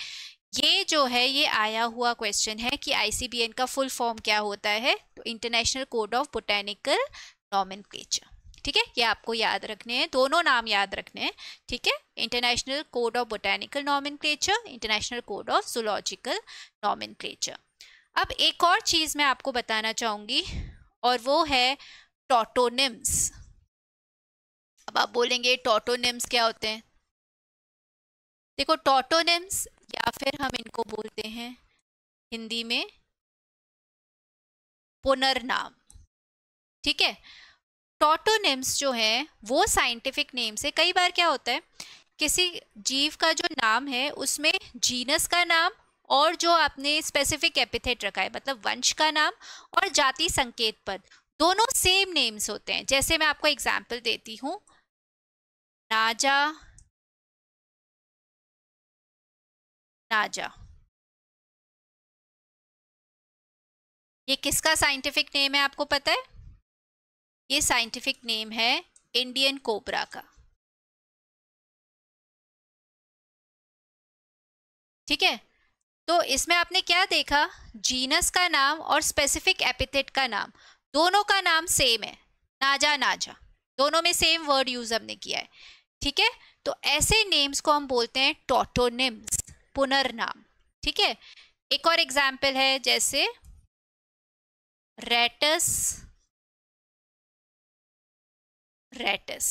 B: ये जो है ये आया हुआ क्वेश्चन है कि आईसीबीएन का फुल फॉर्म क्या होता है तो इंटरनेशनल कोड ऑफ बोटेनिकल नॉमिन ठीक है ये आपको याद रखने हैं दोनों नाम याद रखने हैं ठीक है इंटरनेशनल कोड ऑफ बोटेनिकल नॉमिन इंटरनेशनल कोड ऑफ जोलॉजिकल नॉमिन अब एक और चीज़ मैं आपको बताना चाहूँगी और वो है
A: टोटोनिम्स अब आप बोलेंगे टोटोनिम्स क्या होते हैं देखो टोटोनिम्स या फिर हम इनको बोलते हैं हिंदी में पुनर्नाम ठीक है
B: टोटोनिम्स जो है वो साइंटिफिक नेम से कई बार क्या होता है किसी जीव का जो नाम है उसमें जीनस का नाम और जो आपने स्पेसिफिक एपिथेट रखा है मतलब वंश का नाम और जाति संकेत पद दोनों सेम नेम्स
A: होते हैं जैसे मैं आपको एग्जाम्पल देती हूँ नाजा राजा ये किसका साइंटिफिक नेम है आपको पता है ये साइंटिफिक नेम है इंडियन कोबरा का ठीक है तो इसमें आपने क्या देखा
B: जीनस का नाम और स्पेसिफिक एपिथेट का नाम दोनों का नाम सेम है नाजा नाजा दोनों में सेम वर्ड यूज हमने किया है ठीक है तो ऐसे नेम्स को हम बोलते हैं टोटोनिम्स पुनर्नाम ठीक है एक और एग्जाम्पल
A: है जैसे रेटस रेटस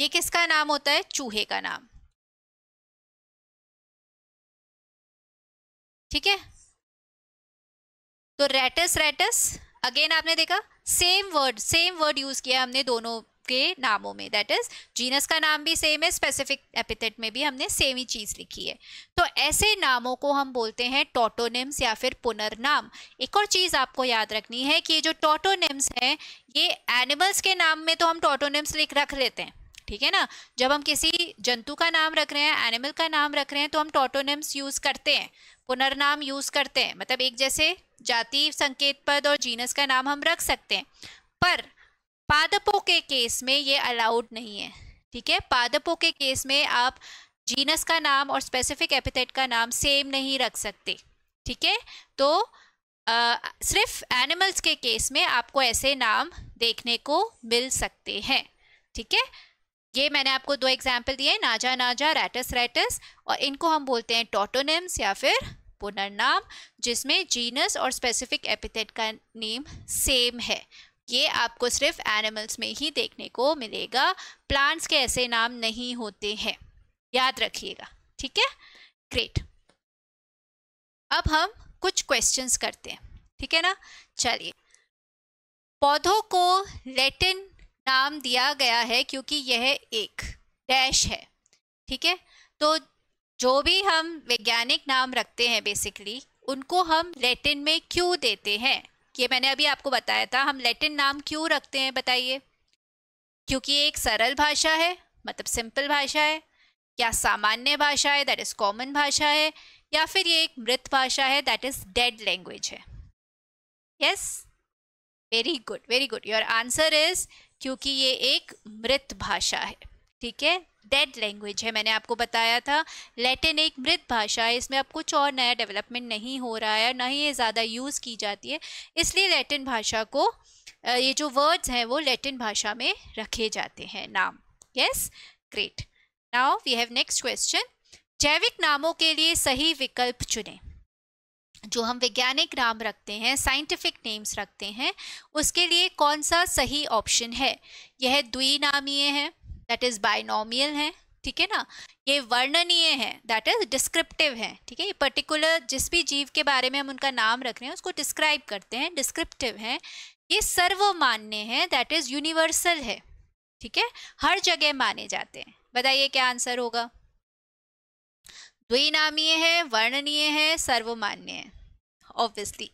A: ये किसका नाम होता है चूहे का नाम ठीक है तो रेटस रेटस अगेन आपने देखा same word same word use किया हमने दोनों के
B: नामों में दैट इज जीनस का नाम भी सेम है स्पेसिफिक एपिथेट में भी हमने सेम ही चीज़ लिखी है तो ऐसे नामों को हम बोलते हैं टोटोनिम्स या फिर पुनर्नाम एक और चीज़ आपको याद रखनी है कि ये जो टोटोनिम्स हैं ये एनिमल्स के नाम में तो हम टोटोनिम्स लिख रख लेते हैं ठीक है ना जब हम किसी जंतु का नाम रख रहे हैं एनिमल का नाम रख रहे हैं तो हम टोटोनिम्स यूज़ करते हैं पुनर्नाम यूज़ करते हैं मतलब एक जैसे जाति संकेत पद और जीनस का नाम हम रख सकते हैं पर पादपों के केस में ये अलाउड नहीं है ठीक है पादपों के केस में आप जीनस का नाम और स्पेसिफिक एपिथेट का नाम सेम नहीं रख सकते ठीक है तो आ, सिर्फ एनिमल्स के केस में आपको ऐसे नाम देखने को मिल सकते हैं ठीक है ये मैंने आपको दो एग्जाम्पल दिए नाजा नाजा रैटस रैटस और इनको हम बोलते हैं टोटोनिम्स या फिर पुनर्नाम जिसमें जीनस और स्पेसिफिक एपिथेट का नेम सेम है ये आपको सिर्फ एनिमल्स में ही देखने को मिलेगा प्लांट्स के ऐसे नाम नहीं होते हैं याद रखिएगा ठीक है ग्रेट अब हम कुछ क्वेश्चंस करते हैं ठीक है ना चलिए पौधों को लेटिन नाम दिया गया है क्योंकि यह एक डैश है ठीक है तो जो भी हम वैज्ञानिक नाम रखते हैं बेसिकली उनको हम लेटिन में क्यों देते हैं ये मैंने अभी आपको बताया था हम लैटिन नाम क्यों रखते हैं बताइए क्योंकि ये एक सरल भाषा है मतलब सिंपल भाषा है या सामान्य भाषा है दैट इज कॉमन भाषा है या फिर ये एक मृत भाषा है दैट इज डेड लैंग्वेज है yes very good very good your answer is क्योंकि ये एक मृत भाषा है ठीक है डेड लैंग्वेज है मैंने आपको बताया था लैटिन एक मृत भाषा है इसमें अब कुछ और नया डेवलपमेंट नहीं हो रहा है ना ही ये ज़्यादा यूज़ की जाती है इसलिए लैटिन भाषा को ये जो वर्ड्स हैं वो लैटिन भाषा में रखे जाते हैं नाम yes great now we have next question जैविक नामों के लिए सही विकल्प चुने जो हम वैज्ञानिक नाम रखते हैं साइंटिफिक नेम्स रखते हैं उसके लिए कौन सा सही ऑप्शन है यह नामीय है दैट इज बाइनोमियल है ठीक है ना ये वर्णनीय है दैट इज डिस्क्रिप्टिव है ठीक है ये पर्टिकुलर जिस भी जीव के बारे में हम उनका नाम रख रहे हैं उसको डिस्क्राइब करते हैं डिस्क्रिप्टिव है ये सर्वमान्य है दैट इज यूनिवर्सल है ठीक है हर जगह माने जाते हैं बताइए क्या आंसर होगा द्विनामीय है वर्णनीय है सर्वमान्य है ऑब्वियसली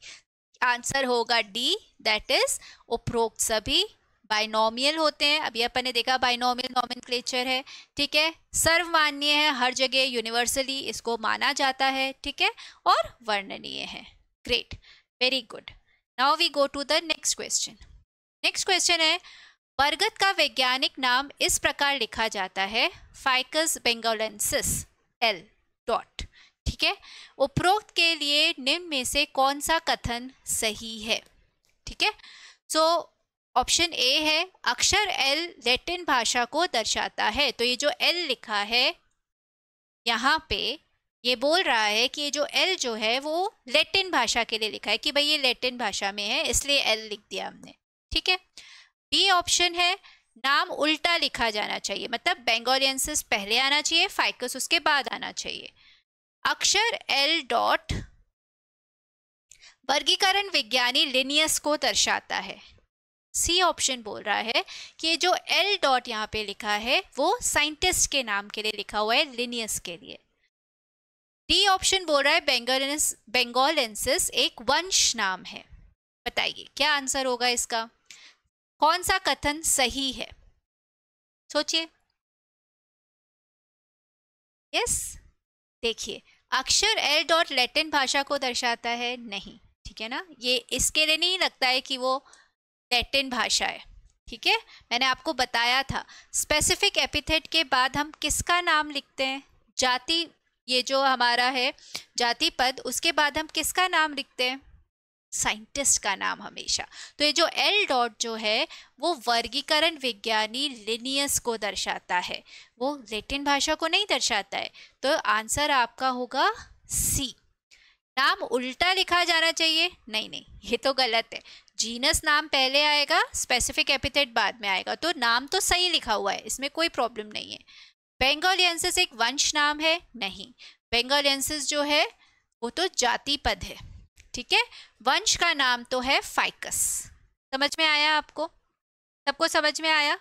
B: आंसर होगा डी दैट इज उपरोक्त सभी बाइनोमियल होते हैं अभी अपन ने देखा बाइनोमियल क्लेचर है ठीक है सर्वमान्य है हर जगह यूनिवर्सली इसको माना जाता है ठीक है और वर्णनीय है great very good now we go to the next question next question है बरगद का वैज्ञानिक नाम इस प्रकार लिखा जाता है फाइकस बेंगोलेंसिस एल डॉट ठीक है उपरोक्त के लिए निम्न में से कौन सा कथन सही है ठीक है सो ऑप्शन ए है अक्षर एल लैटिन भाषा को दर्शाता है तो ये जो एल लिखा है यहाँ पे ये बोल रहा है कि ये जो एल जो है वो लैटिन भाषा के लिए लिखा है कि भाई ये लैटिन भाषा में है इसलिए एल लिख दिया हमने ठीक है बी ऑप्शन है नाम उल्टा लिखा जाना चाहिए मतलब बेंगोलियंसिस पहले आना चाहिए फाइकस उसके बाद आना चाहिए अक्षर एल डॉट वर्गीकरण विज्ञानी लिनियस को दर्शाता है सी ऑप्शन बोल रहा है कि जो एल डॉट यहाँ पे लिखा है वो साइंटिस्ट के नाम के लिए लिखा हुआ है लिनियस के लिए डी ऑप्शन बोल रहा है बेंगोलेंस बेंगोलेंसिस एक वंश नाम है
A: बताइए क्या आंसर होगा इसका कौन सा कथन सही है सोचिए यस
B: देखिए अक्षर एल डॉट लैटिन भाषा को दर्शाता है नहीं ठीक है ना ये इसके लिए नहीं लगता है कि वो लैटिन भाषा है ठीक है मैंने आपको बताया था स्पेसिफिक एपिथेट के बाद हम किसका नाम लिखते हैं जाति ये जो हमारा है जाति पद उसके बाद हम किसका नाम लिखते हैं साइंटिस्ट का नाम हमेशा तो ये जो एल डॉट जो है वो वर्गीकरण विज्ञानी लिनियस को दर्शाता है वो लेटिन भाषा को नहीं दर्शाता है तो आंसर आपका होगा सी नाम उल्टा लिखा जाना चाहिए नहीं नहीं ये तो गलत है जीनस नाम पहले आएगा स्पेसिफिक एपिथेट बाद में आएगा तो नाम तो सही लिखा हुआ है इसमें कोई प्रॉब्लम नहीं है बेंगोलियंसिस एक वंश नाम है नहीं बेंगोलियंसिस जो है वो तो जाति पद है ठीक है वंश का नाम तो है फाइकस समझ में आया आपको सबको समझ में आया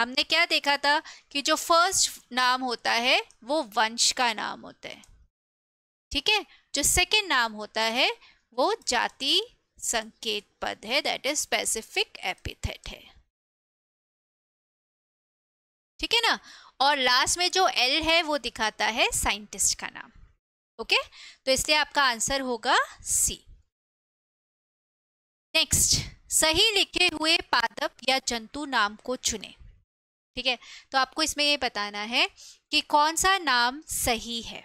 B: हमने क्या देखा था कि जो फर्स्ट नाम होता है वो वंश का नाम होता है ठीक है जो सेकेंड नाम होता है वो जाति संकेत पद है दैट इज स्पेसिफिक एपिथेट है ठीक है ना और लास्ट में जो एल है वो दिखाता है साइंटिस्ट का नाम ओके तो इसलिए आपका आंसर होगा सी नेक्स्ट सही लिखे हुए पादप या जंतु नाम को चुने ठीक है तो आपको इसमें ये बताना है कि कौन सा नाम सही है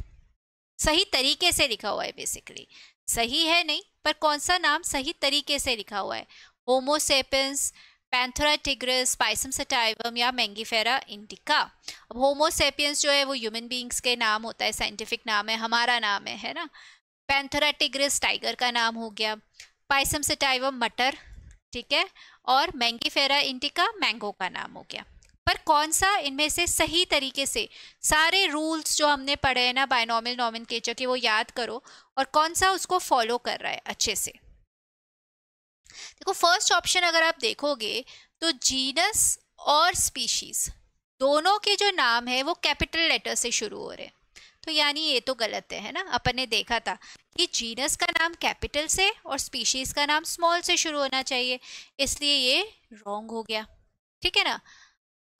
B: सही तरीके से लिखा हुआ है बेसिकली सही है नहीं पर कौन सा नाम सही तरीके से लिखा हुआ है homo sapiens panthera tigris pisum sativum या मैंगीफेरा इंडिका अब होमोसेपियंस जो है वो ह्यूमन बींग्स के नाम होता है साइंटिफिक नाम है हमारा नाम है है ना पैंथरा टिग्रस टाइगर का नाम हो गया पाइसम सटाइवम मटर ठीक है और मैंगीफेरा इंडिका मैंगो का नाम हो गया पर कौन सा इनमें से सही तरीके से सारे रूल्स जो हमने पढ़े हैं ना बायनॉमिल नॉमिन के वो याद करो और कौन सा उसको फॉलो कर रहा है अच्छे से देखो फर्स्ट ऑप्शन अगर आप देखोगे तो जीनस और स्पीशीज दोनों के जो नाम है वो कैपिटल लेटर से शुरू हो रहे हैं तो यानी ये तो गलत है है ना अपन ने देखा था कि जीनस का नाम कैपिटल से और स्पीशीज का नाम स्मॉल से शुरू होना चाहिए इसलिए ये रॉन्ग हो गया ठीक है ना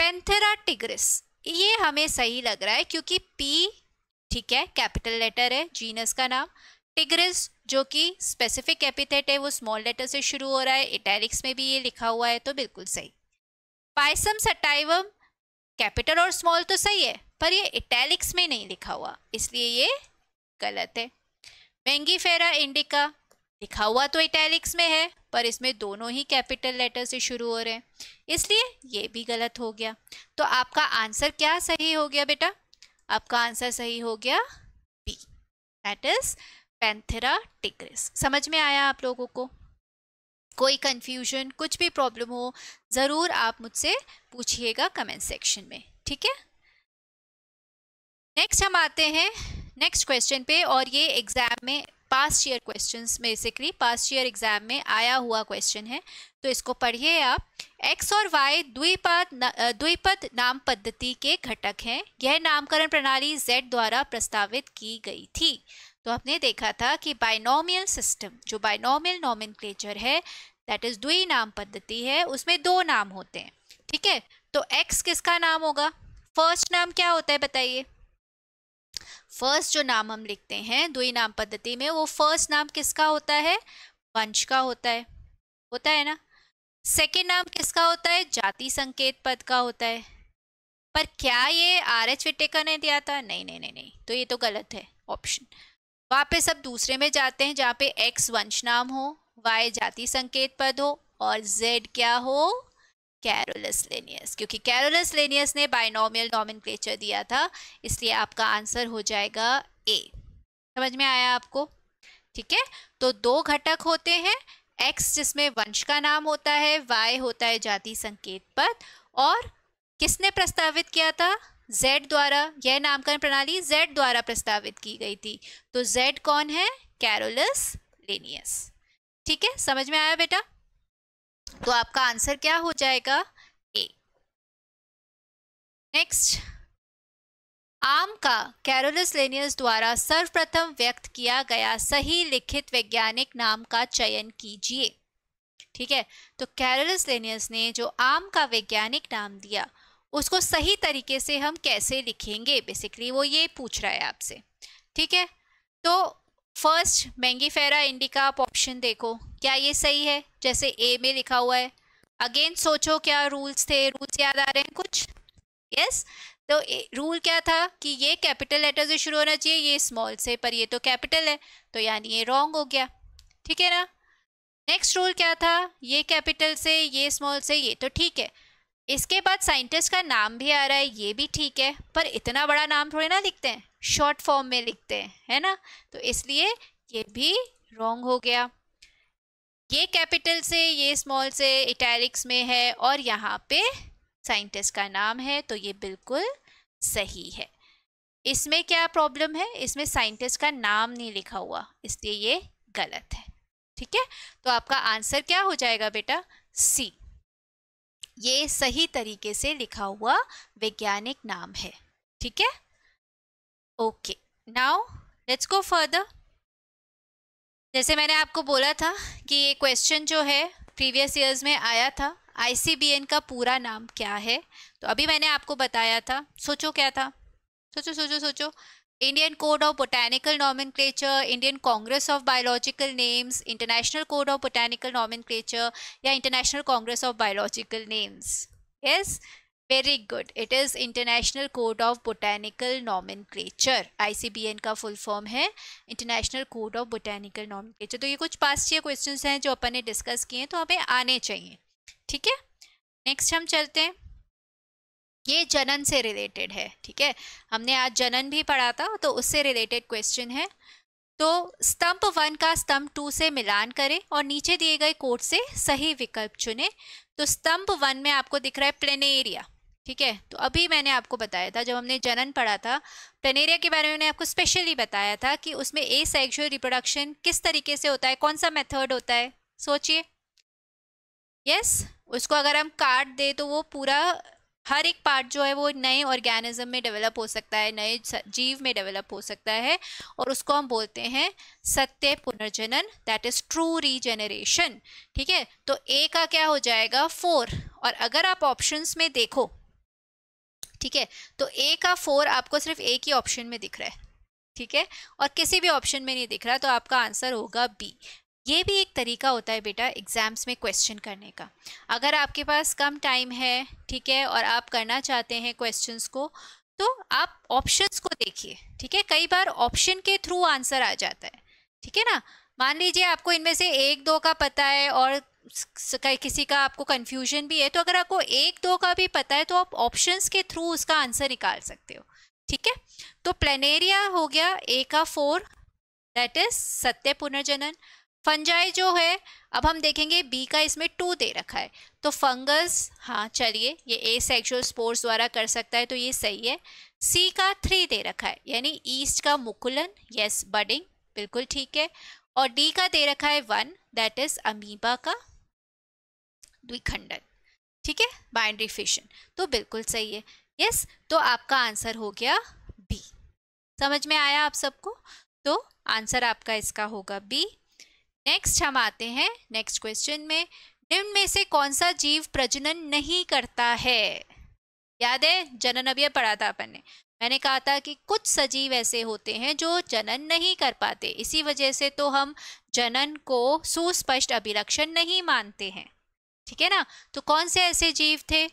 B: पेंथेरा टिग्रिस ये हमें सही लग रहा है क्योंकि पी ठीक है कैपिटल लेटर है जीनस का नाम टिग्रिस जो कि स्पेसिफिक एपिथेट है वो स्मॉल लेटर से शुरू हो रहा है इटैलिक्स में भी ये लिखा हुआ है तो बिल्कुल सही पाइसम सटाइवम कैपिटल और स्मॉल तो सही है पर ये इटैलिक्स में नहीं लिखा हुआ इसलिए ये गलत है मैंगी फेरा इंडिका लिखा हुआ तो इटैलिक्स में है पर इसमें दोनों ही कैपिटल लेटर से शुरू हो रहे हैं इसलिए ये भी गलत हो गया तो आपका आंसर क्या सही हो गया बेटा आपका आंसर सही हो गया B that is panthera tigris समझ में आया आप लोगों को कोई कंफ्यूजन कुछ भी प्रॉब्लम हो ज़रूर आप मुझसे पूछिएगा कमेंट सेक्शन में ठीक है नेक्स्ट हम आते हैं नेक्स्ट क्वेश्चन पे और ये एग्ज़ाम में past year question basically past year exam में आया हुआ क्वेश्चन है तो इसको पढ़िए आप एक्स और वाई द्विपद ना, द्विपद नाम पद्धति के घटक हैं यह नामकरण प्रणाली जेड द्वारा प्रस्तावित की गई थी तो हमने देखा था कि बाइनोमियल सिस्टम जो बाइनोमियल नॉमिनक्लेचर है दैट इज द्वि नाम पद्धति है उसमें दो नाम होते हैं ठीक है तो एक्स किसका नाम होगा फर्स्ट नाम क्या होता है बताइए फर्स्ट जो नाम हम लिखते हैं दुई नाम पद्धति में वो फर्स्ट नाम किसका होता है वंश का होता है होता है ना सेकेंड नाम किसका होता है जाति संकेत पद का होता है पर क्या ये आर एच विटेकर ने दिया था नहीं नहीं नहीं नहीं तो ये तो गलत है ऑप्शन वापस अब दूसरे में जाते हैं जहाँ पे एक्स वंश नाम हो वाई जाति संकेत पद हो और जेड क्या हो कैरोलस लेनियस क्योंकि कैरोलस लेनियस ने बाइनोमियल नॉमिनक्लेचर दिया था इसलिए आपका आंसर हो जाएगा ए समझ में आया आपको ठीक है तो दो घटक होते हैं एक्स जिसमें वंश का नाम होता है वाई होता है जाति संकेत पद और किसने प्रस्तावित किया था जेड द्वारा यह नामकरण प्रणाली जेड द्वारा प्रस्तावित की गई थी तो जेड कौन है कैरोलस लेनियस ठीक है समझ में आया बेटा
A: तो आपका आंसर क्या हो जाएगा ए नेक्स्ट आम का कैरोलिस लेनियस द्वारा
B: सर्वप्रथम व्यक्त किया गया सही लिखित वैज्ञानिक नाम का चयन कीजिए ठीक है तो कैरोलस लेनियस ने जो आम का वैज्ञानिक नाम दिया उसको सही तरीके से हम कैसे लिखेंगे बेसिकली वो ये पूछ रहा है आपसे ठीक है तो फर्स्ट मैंगीफेरा इंडिका आप ऑप्शन देखो क्या ये सही है जैसे ए में लिखा हुआ है अगेन सोचो क्या रूल्स थे रूल्स याद आ रहे हैं कुछ यस yes? तो रूल क्या था कि ये कैपिटल लेटर से शुरू होना चाहिए ये स्मॉल से पर ये तो कैपिटल है तो यानी ये रॉन्ग हो गया ठीक है ना नेक्स्ट रूल क्या था ये कैपिटल से ये स्मॉल से ये तो ठीक है इसके बाद साइंटिस्ट का नाम भी आ रहा है ये भी ठीक है पर इतना बड़ा नाम थोड़े ना लिखते हैं शॉर्ट फॉर्म में लिखते हैं है ना तो इसलिए ये भी रॉन्ग हो गया ये कैपिटल से ये स्मॉल से इटैलिक्स में है और यहाँ पे साइंटिस्ट का नाम है तो ये बिल्कुल सही है इसमें क्या प्रॉब्लम है इसमें साइंटिस्ट का नाम नहीं लिखा हुआ इसलिए ये गलत है ठीक है तो आपका आंसर क्या हो जाएगा बेटा सी ये सही तरीके से लिखा हुआ वैज्ञानिक नाम है ठीक है okay now let's go further जैसे मैंने आपको बोला था कि ये क्वेश्चन जो है प्रीवियस ईयर्स में आया था आईसीबीएन का पूरा नाम क्या है तो अभी मैंने आपको बताया था सोचो क्या था सोचो सोचो सोचो Indian code of botanical nomen Indian congress of biological names international code of botanical nomen या international congress of biological names yes very good it is international code of botanical nomenclature ICBN का full form है international code of botanical nomenclature तो ये कुछ पास ये question हैं जो अपन ने डिस्कस किए हैं तो हमें आने चाहिए ठीक है नेक्स्ट हम चलते हैं ये जनन से रिलेटेड है ठीक है हमने आज जनन भी पढ़ा था तो उससे रिलेटेड क्वेश्चन है तो स्तंभ वन का स्तंभ टू से मिलान करें और नीचे दिए गए कोड से सही विकल्प चुने तो स्तंभ वन में आपको दिख रहा है प्लेनेरिया ठीक है तो अभी मैंने आपको बताया था जब हमने जनन पढ़ा था प्लेनेरिया के बारे में मैंने आपको स्पेशली बताया था कि उसमें ए सेक्शुअल रिप्रोडक्शन किस तरीके से होता है कौन सा मेथड होता है सोचिए यस उसको अगर हम काट दे तो वो पूरा हर एक पार्ट जो है वो नए ऑर्गेनिज्म में डेवलप हो सकता है नए जीव में डेवलप हो सकता है और उसको हम बोलते हैं सत्य पुनर्जनन दैट इज ट्रू रीजेनरेशन ठीक है तो ए का क्या हो जाएगा फोर और अगर आप ऑप्शंस में देखो ठीक है तो ए का फोर आपको सिर्फ एक ही ऑप्शन में दिख रहा है ठीक है और किसी भी ऑप्शन में नहीं दिख रहा तो आपका आंसर होगा बी ये भी एक तरीका होता है बेटा एग्ज़ाम्स में क्वेश्चन करने का अगर आपके पास कम टाइम है ठीक है और आप करना चाहते हैं क्वेश्चंस को तो आप ऑप्शंस को देखिए ठीक है कई बार ऑप्शन के थ्रू आंसर आ जाता है ठीक है ना मान लीजिए आपको इनमें से एक दो का पता है और किसी का आपको कन्फ्यूजन भी है तो अगर आपको एक दो का भी पता है तो आप ऑप्शंस के थ्रू उसका आंसर निकाल सकते हो ठीक है तो प्लेनेरिया हो गया ए का फोर दैट इज सत्य पुनर्जनन फंजाई जो है अब हम देखेंगे बी का इसमें टू दे रखा है तो फंगस हाँ चलिए ये ए सेक्शुअल स्पोर्स द्वारा कर सकता है तो ये सही है सी का थ्री दे रखा है यानी ईस्ट का मुकुलन यस बडिंग बिल्कुल ठीक है और डी का दे रखा है वन दैट इज अमीबा का द्विखंडन ठीक है बाइंड्री फिशन तो बिल्कुल सही है यस तो आपका आंसर हो गया बी समझ में आया आप सबको तो आंसर आपका इसका होगा बी नेक्स्ट हम आते हैं नेक्स्ट क्वेश्चन में निम्न में से कौन सा जीव प्रजनन नहीं करता है याद है जनन अभी पढ़ा था अपन ने मैंने कहा था कि कुछ सजीव ऐसे होते हैं जो जनन नहीं कर पाते इसी वजह से तो हम जनन को सुस्पष्ट अभिलक्षण नहीं मानते हैं ठीक है ना तो कौन से ऐसे जीव थे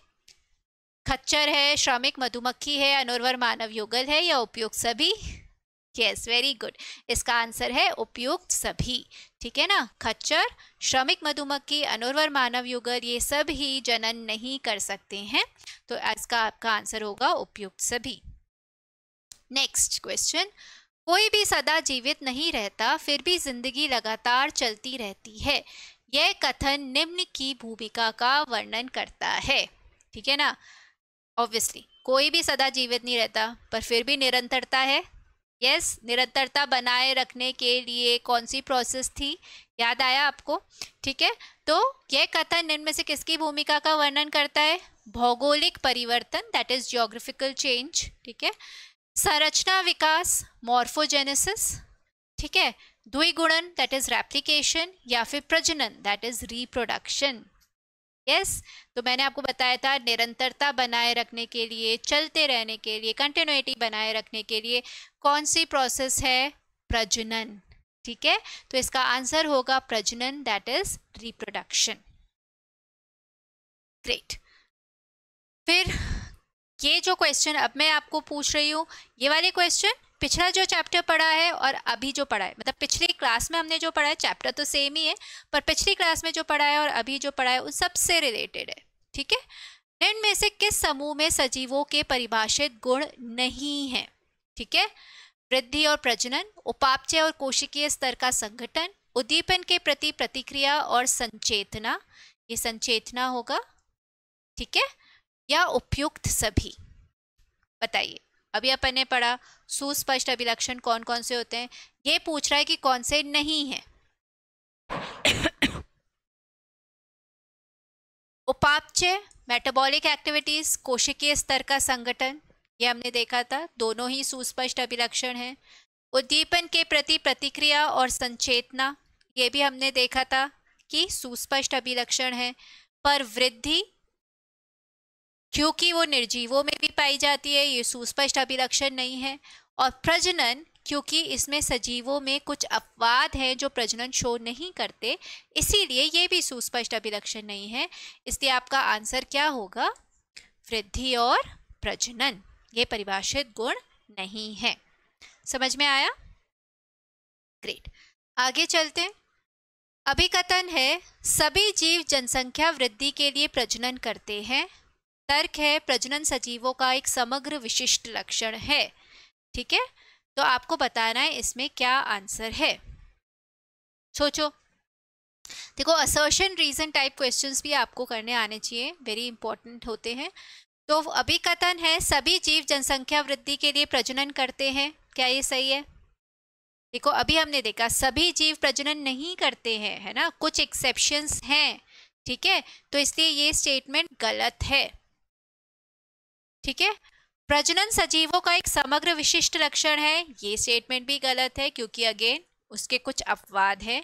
B: खच्चर है श्रमिक मधुमक्खी है अनुर्वर मानव युगल है या उपयुक्त सभी यस वेरी गुड इसका आंसर है उपयुक्त सभी ठीक है ना खच्चर श्रमिक मधुमक्खी अनुर्वर मानव युगल ये सब ही जनन नहीं कर सकते हैं तो इसका आपका आंसर होगा उपयुक्त सभी नेक्स्ट क्वेश्चन कोई भी सदा जीवित नहीं रहता फिर भी जिंदगी लगातार चलती रहती है यह कथन निम्न की भूमिका का वर्णन करता है ठीक है ना ऑब्वियसली कोई भी सदा जीवित नहीं रहता पर फिर भी निरंतरता है यस yes, निरंतरता बनाए रखने के लिए कौन सी प्रोसेस थी याद आया आपको ठीक है तो यह कथन निम्न से किसकी भूमिका का वर्णन करता है भौगोलिक परिवर्तन दैट इज जियोग्राफिकल चेंज ठीक है संरचना विकास मॉर्फोजेनेसिस ठीक है द्विगुणन दैट इज रेप्लीकेशन या फिर प्रजनन that is reproduction yes yes, तो मैंने आपको बताया था निरंतरता बनाए रखने के लिए चलते रहने के लिए कंटिन्यूटी बनाए रखने के लिए कौन सी प्रोसेस है प्रजनन ठीक है तो इसका आंसर होगा प्रजनन दैट इज रिप्रोडक्शन ग्रेट फिर ये जो क्वेश्चन अब मैं आपको पूछ रही हूँ ये वाले क्वेश्चन पिछला जो चैप्टर पढ़ा है और अभी जो पढ़ा है मतलब पिछली क्लास में हमने जो पढ़ा है चैप्टर तो सेम ही है पर पिछली क्लास में जो पढ़ा है और अभी जो पढ़ा है उन सबसे रिलेटेड है ठीक है निम्न में से किस समूह में सजीवों के परिभाषित गुण नहीं है ठीक है वृद्धि और प्रजनन उपापचय और कोशिकीय स्तर का संगठन उद्दीपन के प्रति प्रतिक्रिया और संचेतना ये संचेतना होगा ठीक है या उपयुक्त सभी बताइए अभी अपन ने पढ़ा सुस्पष्ट अभिलक्षण कौन कौन से होते हैं ये पूछ रहा है कि कौन से नहीं है उपापचय मेटाबॉलिक एक्टिविटीज कोशिकीय स्तर का संगठन ये हमने देखा था दोनों ही सुस्पष्ट अभिलक्षण हैं उद्दीपन के प्रति प्रतिक्रिया और संचेतना ये भी हमने देखा था कि सुस्पष्ट अभिलक्षण है पर वृद्धि क्योंकि वो निर्जीवों में भी पाई जाती है ये सुस्पष्ट अभिलक्षण नहीं है और प्रजनन क्योंकि इसमें सजीवों में कुछ अपवाद हैं जो प्रजनन शो नहीं करते इसीलिए ये भी सुस्पष्ट अभिलक्षण नहीं है इसलिए आपका आंसर क्या होगा वृद्धि और प्रजनन ये परिभाषित गुण नहीं है समझ में आया ग्रेट आगे चलते हैं अभिकथन है सभी जीव जनसंख्या वृद्धि के लिए प्रजनन करते हैं तर्क है प्रजनन सजीवों का एक समग्र विशिष्ट लक्षण है ठीक है तो आपको बताना है इसमें क्या आंसर है सोचो देखो असर्शन रीजन टाइप क्वेश्चंस भी आपको करने आने चाहिए वेरी इंपॉर्टेंट होते हैं तो अभी कथन है सभी जीव जनसंख्या वृद्धि के लिए प्रजनन करते हैं क्या ये सही है देखो अभी हमने देखा सभी जीव प्रजनन नहीं करते हैं है ना कुछ एक्सेप्शंस हैं ठीक है तो इसलिए ये स्टेटमेंट गलत है ठीक है प्रजनन सजीवों का एक समग्र विशिष्ट लक्षण है ये स्टेटमेंट भी गलत है क्योंकि अगेन उसके कुछ अपवाद हैं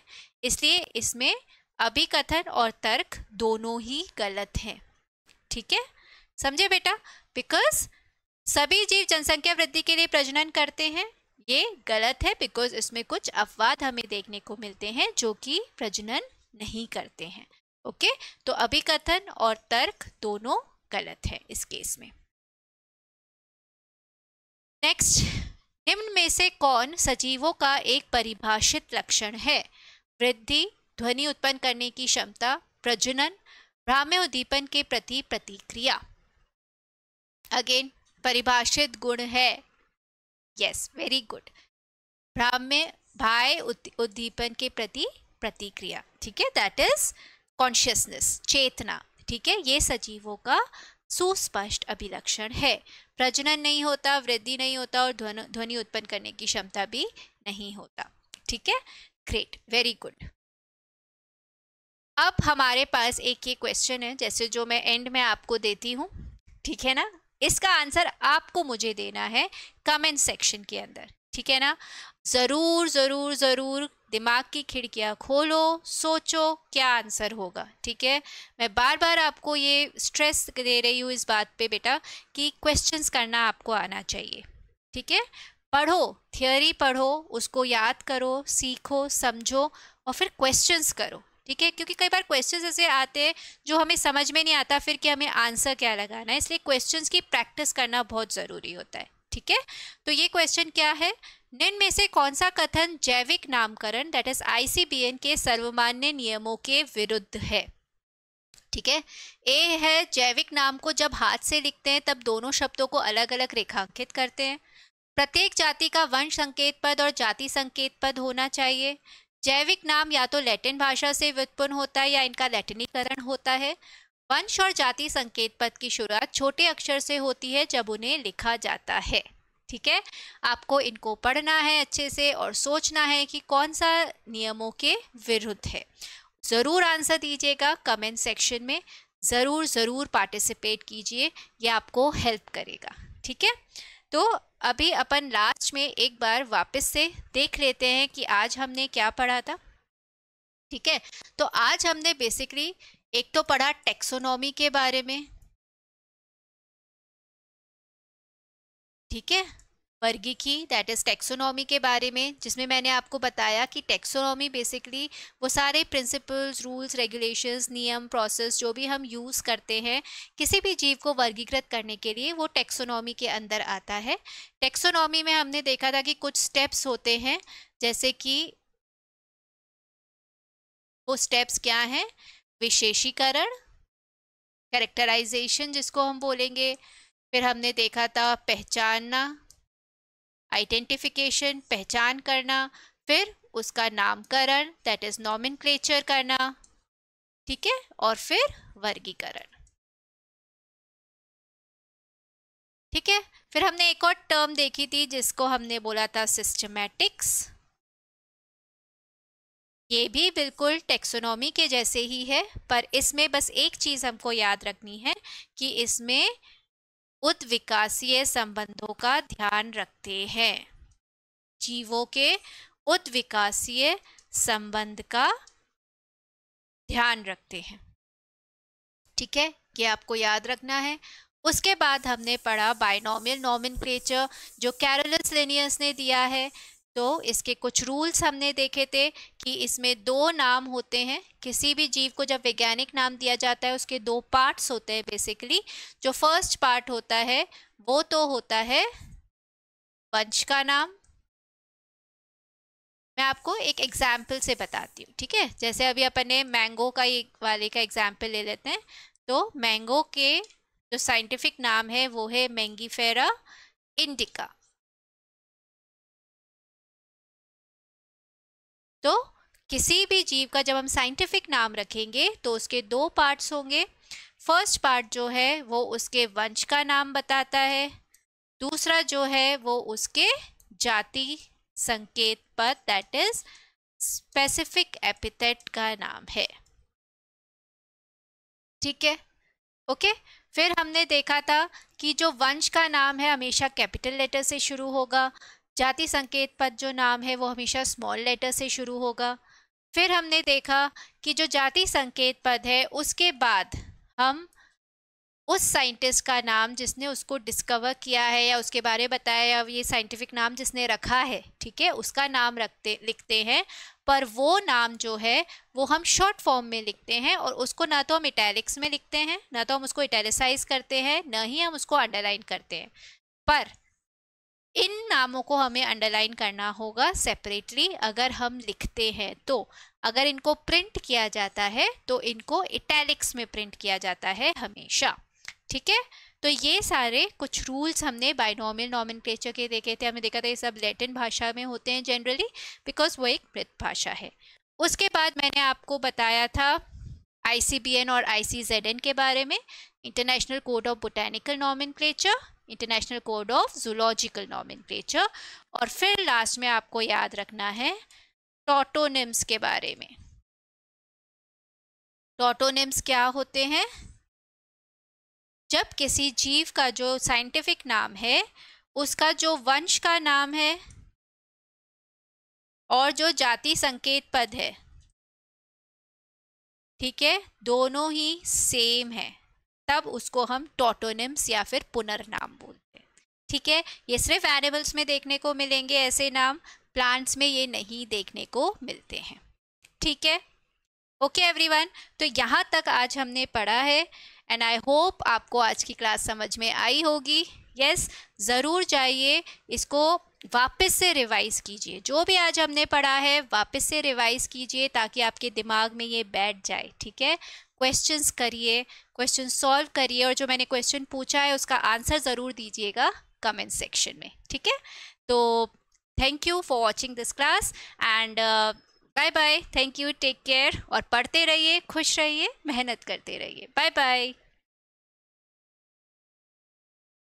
B: इसलिए इसमें अभिकथन और तर्क दोनों ही गलत हैं ठीक है समझे बेटा बिकॉज सभी जीव जनसंख्या वृद्धि के लिए प्रजनन करते हैं ये गलत है बिकॉज इसमें कुछ अपवाद हमें देखने को मिलते हैं जो कि प्रजनन नहीं करते हैं ओके तो अभिकथन और तर्क दोनों गलत है इस केस में नेक्स्ट निम्न में से कौन सजीवों का एक परिभाषित लक्षण है वृद्धि ध्वनि उत्पन्न करने की क्षमता प्रजनन भ्राम्य उद्दीपन के प्रति प्रतिक्रिया अगेन परिभाषित गुण है यस वेरी गुड भ्राम्य भाई उद्दीपन के प्रति प्रतिक्रिया ठीक है दैट इज कॉन्शियसनेस चेतना ठीक है ये सजीवों का सुस्पष्ट अभिलक्षण है प्रजनन नहीं होता वृद्धि नहीं होता और ध्वनि उत्पन्न करने की क्षमता भी नहीं होता ठीक है ग्रेट वेरी गुड अब हमारे पास एक ये क्वेश्चन है जैसे जो मैं एंड में आपको देती हूँ ठीक है ना इसका आंसर आपको मुझे देना है कमेंट सेक्शन के अंदर ठीक है ना ज़रूर ज़रूर ज़रूर दिमाग की खिड़कियाँ खोलो सोचो क्या आंसर होगा ठीक है मैं बार बार आपको ये स्ट्रेस दे रही हूँ इस बात पे बेटा कि क्वेश्चंस करना आपको आना चाहिए ठीक है पढ़ो थियोरी पढ़ो उसको याद करो सीखो समझो और फिर क्वेश्चंस करो ठीक है क्योंकि कई बार क्वेश्चन ऐसे आते हैं जो हमें समझ में नहीं आता फिर कि हमें आंसर क्या लगाना है इसलिए क्वेश्चन की प्रैक्टिस करना बहुत ज़रूरी होता है ठीक है तो ये क्वेश्चन क्या है निम्न में से कौन सा कथन जैविक नामकरण दैट इज आईसीबीएन के सर्वमान्य नियमों के विरुद्ध है ठीक है ए है जैविक नाम को जब हाथ से लिखते हैं तब दोनों शब्दों को अलग अलग रेखांकित करते हैं प्रत्येक जाति का वंश संकेत पद और जाति संकेत पद होना चाहिए जैविक नाम या तो लैटिन भाषा से व्युत्पन्न होता है या इनका लैटिनीकरण होता है वंश और जाति संकेत पद की शुरुआत छोटे अक्षर से होती है जब उन्हें लिखा जाता है ठीक है आपको इनको पढ़ना है अच्छे से और सोचना है कि कौन सा नियमों के विरुद्ध है ज़रूर आंसर दीजिएगा कमेंट सेक्शन में ज़रूर ज़रूर पार्टिसिपेट कीजिए यह आपको हेल्प करेगा ठीक है तो अभी अपन लास्ट में एक बार वापस से देख लेते हैं कि आज हमने क्या पढ़ा था ठीक है तो आज हमने बेसिकली
A: एक तो पढ़ा टेक्सोनॉमी के बारे में ठीक है वर्गीकी दैट इज़ टेक्सोनॉमी के बारे में जिसमें
B: मैंने आपको बताया कि टेक्सोनॉमी बेसिकली वो सारे प्रिंसिपल्स रूल्स रेगुलेशंस नियम प्रोसेस जो भी हम यूज़ करते हैं किसी भी जीव को वर्गीकृत करने के लिए वो टेक्सोनॉमी के अंदर आता है टेक्सोनॉमी में हमने देखा था कि कुछ स्टेप्स होते हैं
A: जैसे कि वो स्टेप्स क्या हैं विशेषीकरण कैरेक्टराइजेशन जिसको हम बोलेंगे फिर हमने
B: देखा था पहचानना आइडेंटिफिकेशन पहचान करना
A: फिर उसका नामकरण दैट इज नॉमिन करना ठीक है और फिर वर्गीकरण ठीक
B: है फिर हमने एक और टर्म देखी थी जिसको हमने बोला था सिस्टमैटिक्स ये भी बिल्कुल टेक्सोनॉमी के जैसे ही है पर इसमें बस एक चीज़ हमको याद रखनी है कि इसमें उद्विकासीय संबंधों का ध्यान रखते हैं जीवों के उद्विकासीय संबंध का ध्यान रखते हैं ठीक है ये आपको याद रखना है उसके बाद हमने पढ़ा बाइनोमियल नॉमिन जो कैरोलस लेनियस ने दिया है तो इसके कुछ रूल्स हमने देखे थे कि इसमें दो नाम होते हैं किसी भी जीव को जब वैज्ञानिक नाम दिया जाता है उसके दो पार्ट्स होते हैं बेसिकली जो फर्स्ट पार्ट होता है वो तो होता है वंश का नाम मैं आपको एक एग्जाम्पल से बताती हूँ ठीक है जैसे अभी अपन ने मैंगो का एक वाले का एग्जाम्पल ले लेते हैं तो मैंगो के जो साइंटिफिक नाम है वो है
A: मैंगीफेरा इंडिका तो किसी भी जीव का जब हम साइंटिफिक नाम रखेंगे तो उसके
B: दो पार्ट्स होंगे फर्स्ट पार्ट जो है वो उसके वंश का नाम बताता है दूसरा जो है वो उसके जाति संकेत पद दैट इज स्पेसिफिक एपिथेट का नाम है ठीक है ओके फिर हमने देखा था कि जो वंश का नाम है हमेशा कैपिटल लेटर से शुरू होगा जाति संकेत पद जो नाम है वो हमेशा स्मॉल लेटर से शुरू होगा फिर हमने देखा कि जो जाति संकेत पद है उसके बाद हम उस साइंटिस्ट का नाम जिसने उसको डिस्कवर किया है या उसके बारे में बताया या ये साइंटिफिक नाम जिसने रखा है ठीक है उसका नाम रखते लिखते हैं पर वो नाम जो है वो हम शॉर्ट फॉर्म में लिखते हैं और उसको ना तो हम इटैलिक्स में लिखते हैं ना तो हम उसको इटैलिसाइज करते हैं ना ही हम उसको अंडरलाइन करते हैं पर इन नामों को हमें अंडरलाइन करना होगा सेपरेटली अगर हम लिखते हैं तो अगर इनको प्रिंट किया जाता है तो इनको इटैलिक्स में प्रिंट किया जाता है हमेशा ठीक है तो ये सारे कुछ रूल्स हमने बाइनॉमियल नॉमन के देखे थे हमने देखा था ये सब लैटिन भाषा में होते हैं जनरली बिकॉज वो एक मृत भाषा है उसके बाद मैंने आपको बताया था आई और आई के बारे में international code of botanical nomen international code of zoological nomenclature और फिर लास्ट में आपको याद रखना
A: है टोटोनिम्स के बारे में टोटोनिम्स क्या होते हैं जब किसी जीव का जो साइंटिफिक नाम है उसका जो वंश का नाम है और जो जाति संकेत पद है ठीक है
B: दोनों ही सेम है तब उसको हम टोटोनिम्स या फिर पुनर्नाम बोलते हैं ठीक है ये सिर्फ एनिमल्स में देखने को मिलेंगे ऐसे नाम प्लांट्स में ये नहीं देखने को मिलते हैं ठीक है ओके एवरीवन तो यहाँ तक आज हमने पढ़ा है एंड आई होप आपको आज की क्लास समझ में आई होगी यस yes, ज़रूर जाइए इसको वापस से रिवाइज़ कीजिए जो भी आज हमने पढ़ा है वापस से रिवाइज़ कीजिए ताकि आपके दिमाग में ये बैठ जाए ठीक है क्वेश्चंस करिए क्वेश्चन सॉल्व करिए और जो मैंने क्वेश्चन पूछा है उसका आंसर ज़रूर दीजिएगा कमेंट सेक्शन में ठीक है तो thank you for watching this class and bye bye thank you take care और पढ़ते रहिए खुश रहिए मेहनत करते रहिए बाय बाय